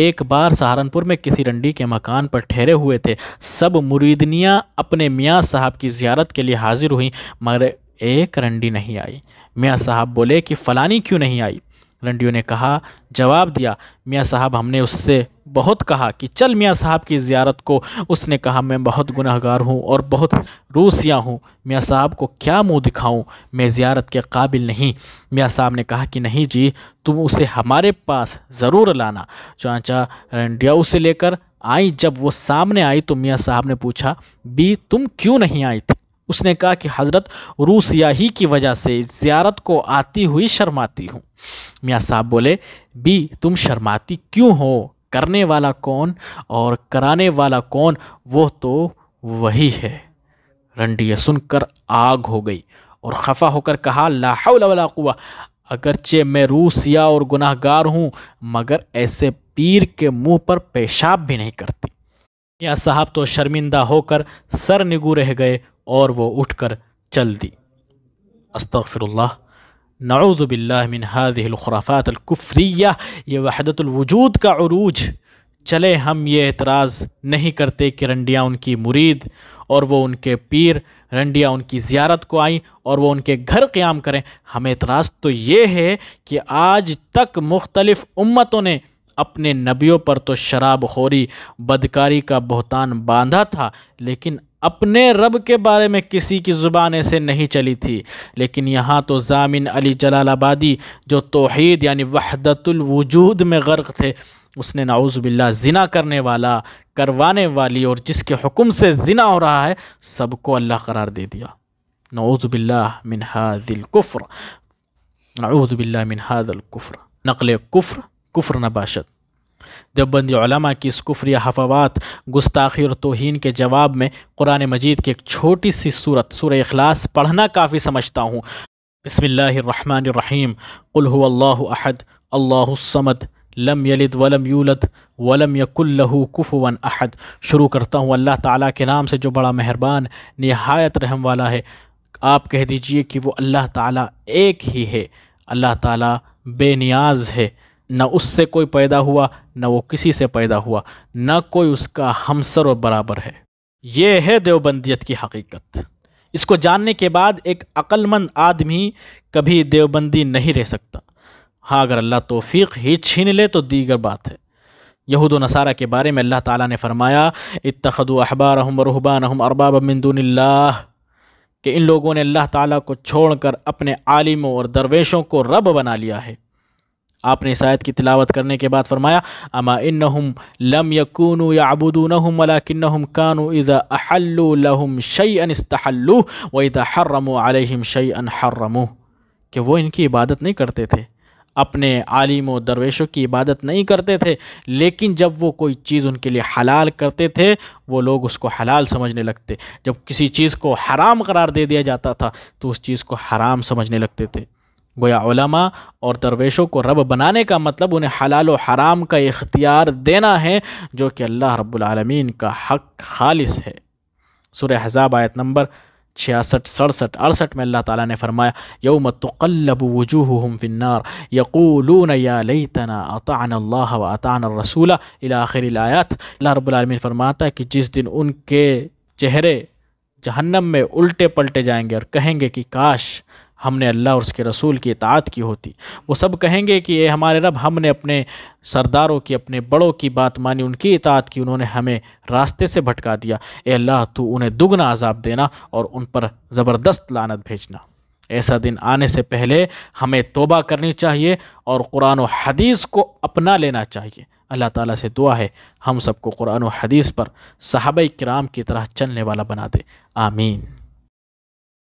एक बार सहारनपुर में किसी रंडी के मकान पर ठहरे हुए थे सब मुरीदनियाँ अपने मियाँ साहब की ज्यारत के लिए हाजिर हुई मगर एक रंडी नहीं आई मियाँ साहब बोले कि फ़लानी क्यों नहीं आई रंडियो ने कहा जवाब दिया मियाँ साहब हमने उससे बहुत कहा कि चल मियाँ साहब की ज़्यारत को उसने कहा मैं बहुत गुनाहगार हूँ और बहुत रूसिया हूँ मियाँ साहब को क्या मुंह दिखाऊँ मैं ज़्यारत के काबिल नहीं मियाँ साहब ने कहा कि नहीं जी तुम उसे हमारे पास ज़रूर लाना चाँचा रंडिया उसे लेकर आई जब वो सामने आई तो मियाँ साहब ने पूछा बी तुम क्यों नहीं आई थी उसने कहा कि हज़रत रूसिया ही की वजह से ज़्यारत को आती हुई शर्माती हूँ मियाँ साहब बोले बी तुम शर्माती क्यों हो करने वाला कौन और कराने वाला कौन वो तो वही है रंडी सुनकर आग हो गई और खफा होकर कहा लाहौला कुआ अगरचे मैं रूसिया और गुनाहगार हूँ मगर ऐसे पीर के मुंह पर पेशाब भी नहीं करती मियाँ साहब तो शर्मिंदा होकर सर निगू रह गए और वो उठकर चल दी अस्तफ़िरुल्लाह नऊदबिल्लिन हादिलखराफात अलकुफ्रिया ये वहदतलवजूद का अरूज चले हम ये एतराज़ नहीं करते कि रंडियाँ उनकी मुरीद और वो उनके पीर रंडियाँ उनकी ज़्यारत को आई और वो उनके घर क़्याम करें हमें एतराज़ तो ये है कि आज तक मुख्तलिफ़ उम्मतों ने अपने नबियों पर तो शराब खोरी बदकारी का बहतान बांधा था लेकिन अपने रब के बारे में किसी की ज़ुबान ऐसे नहीं चली थी लेकिन यहाँ तो जामिन अली जलालाबादी जो तोहद यानी वहदतुलवजूद में गर्क थे उसने नाउज़बिल्ला ज़िना करने वाला करवाने वाली और जिसके हुक्म से ज़िना हो रहा है सबको अल्लाह करार दे दिया नाउज़बिल्ला मिन हादिलकुफ़्र नाउज़बिल्ला मिन हादिलकुफ़्र नकल कुफ़्र कुफ़्र नबाशत देवबंदी की इस कुफर हफवात गुस्ताखी और तोहन के जवाब में कुरान मजीद की एक छोटी सी सूरत सूर अखलास पढ़ना काफ़ी समझता हूँ बसमीम अहद अल्लासमद लम यलिद वलम यूलद वलम यकुल्लहू कुफवन अहद शुरू करता हूँ अल्लाह ताला के नाम से जो बड़ा मेहरबान नहायत रहम वाला है आप कह दीजिए कि वो अल्लाह ताला एक ही है अल्लाह ताला बेनियाज है न उससे कोई पैदा हुआ न वो किसी से पैदा हुआ न कोई उसका हमसर और बराबर है ये है देवबंदियत की हकीकत इसको जानने के बाद एक अक्लमंद आदमी कभी देवबंदी नहीं रह सकता हाँ अगर अल्लाह तोफ़ीक ही छीन ले तो दीगर बात है यहूद नसारा के बारे में अल्लाह ताला ने फरमाया इतखद अहबार रहबान अरबाब मंदूनल्ला कि इन लोगों ने अल्लाह ताला को छोड़कर अपने आलिमों और दरवेशों को रब बना लिया है आपने इस आयत की तिलावत करने के बाद फरमाया अमा इन लम यकून याबुदूनहम वलाकिन कानू इज़ा लहुम शई इस्तहल्लू व इज़ा हर्रम अलैहिम शई अन हर्रमू कि वो इनकी इबादत नहीं करते थे अपने आलिम और दरवेशों की इबादत नहीं करते थे लेकिन जब वो कोई चीज़ उनके लिए हलाल करते थे वो लोग उसको हलाल समझने लगते जब किसी चीज़ को हराम करार दे दिया जाता था तो उस चीज़ को हराम समझने लगते थे गोया और दरवेशों को रब बनाने का मतलब उन्हें हलाल हराम का इख्तियार देना है जो कि अल्लाह रब्लमीन का हक खालिस है सुर हज़ाब आयत नंबर छियासठ सड़सठ अड़सठ में अल्लाह ताला ने फरमाया यौम तकल्लब वजूह हम फिन्नार यकूलून या लई तना अतान अल्लाह व अतान रसूला आखिर आयात अल्लाह फरमाता है कि जिस दिन उनके चेहरे जहन्नम में उल्टे पलटे जाएंगे और कहेंगे कि काश हमने अल्लाह और उसके रसूल की इतात की होती वो सब कहेंगे कि ये हमारे रब हमने अपने सरदारों की अपने बड़ों की बात मानी उनकी इतात की उन्होंने हमें रास्ते से भटका दिया ए अल्लाह तू उन्हें दुगना अजाब देना और उन पर ज़बरदस्त लानत भेजना ऐसा दिन आने से पहले हमें तोबा करनी चाहिए और कुरान और हदीस को अपना लेना चाहिए अल्लाह ताला से दुआ है हम सबको कुरान और हदीस पर साहब कराम की तरह चलने वाला बना दे आमीन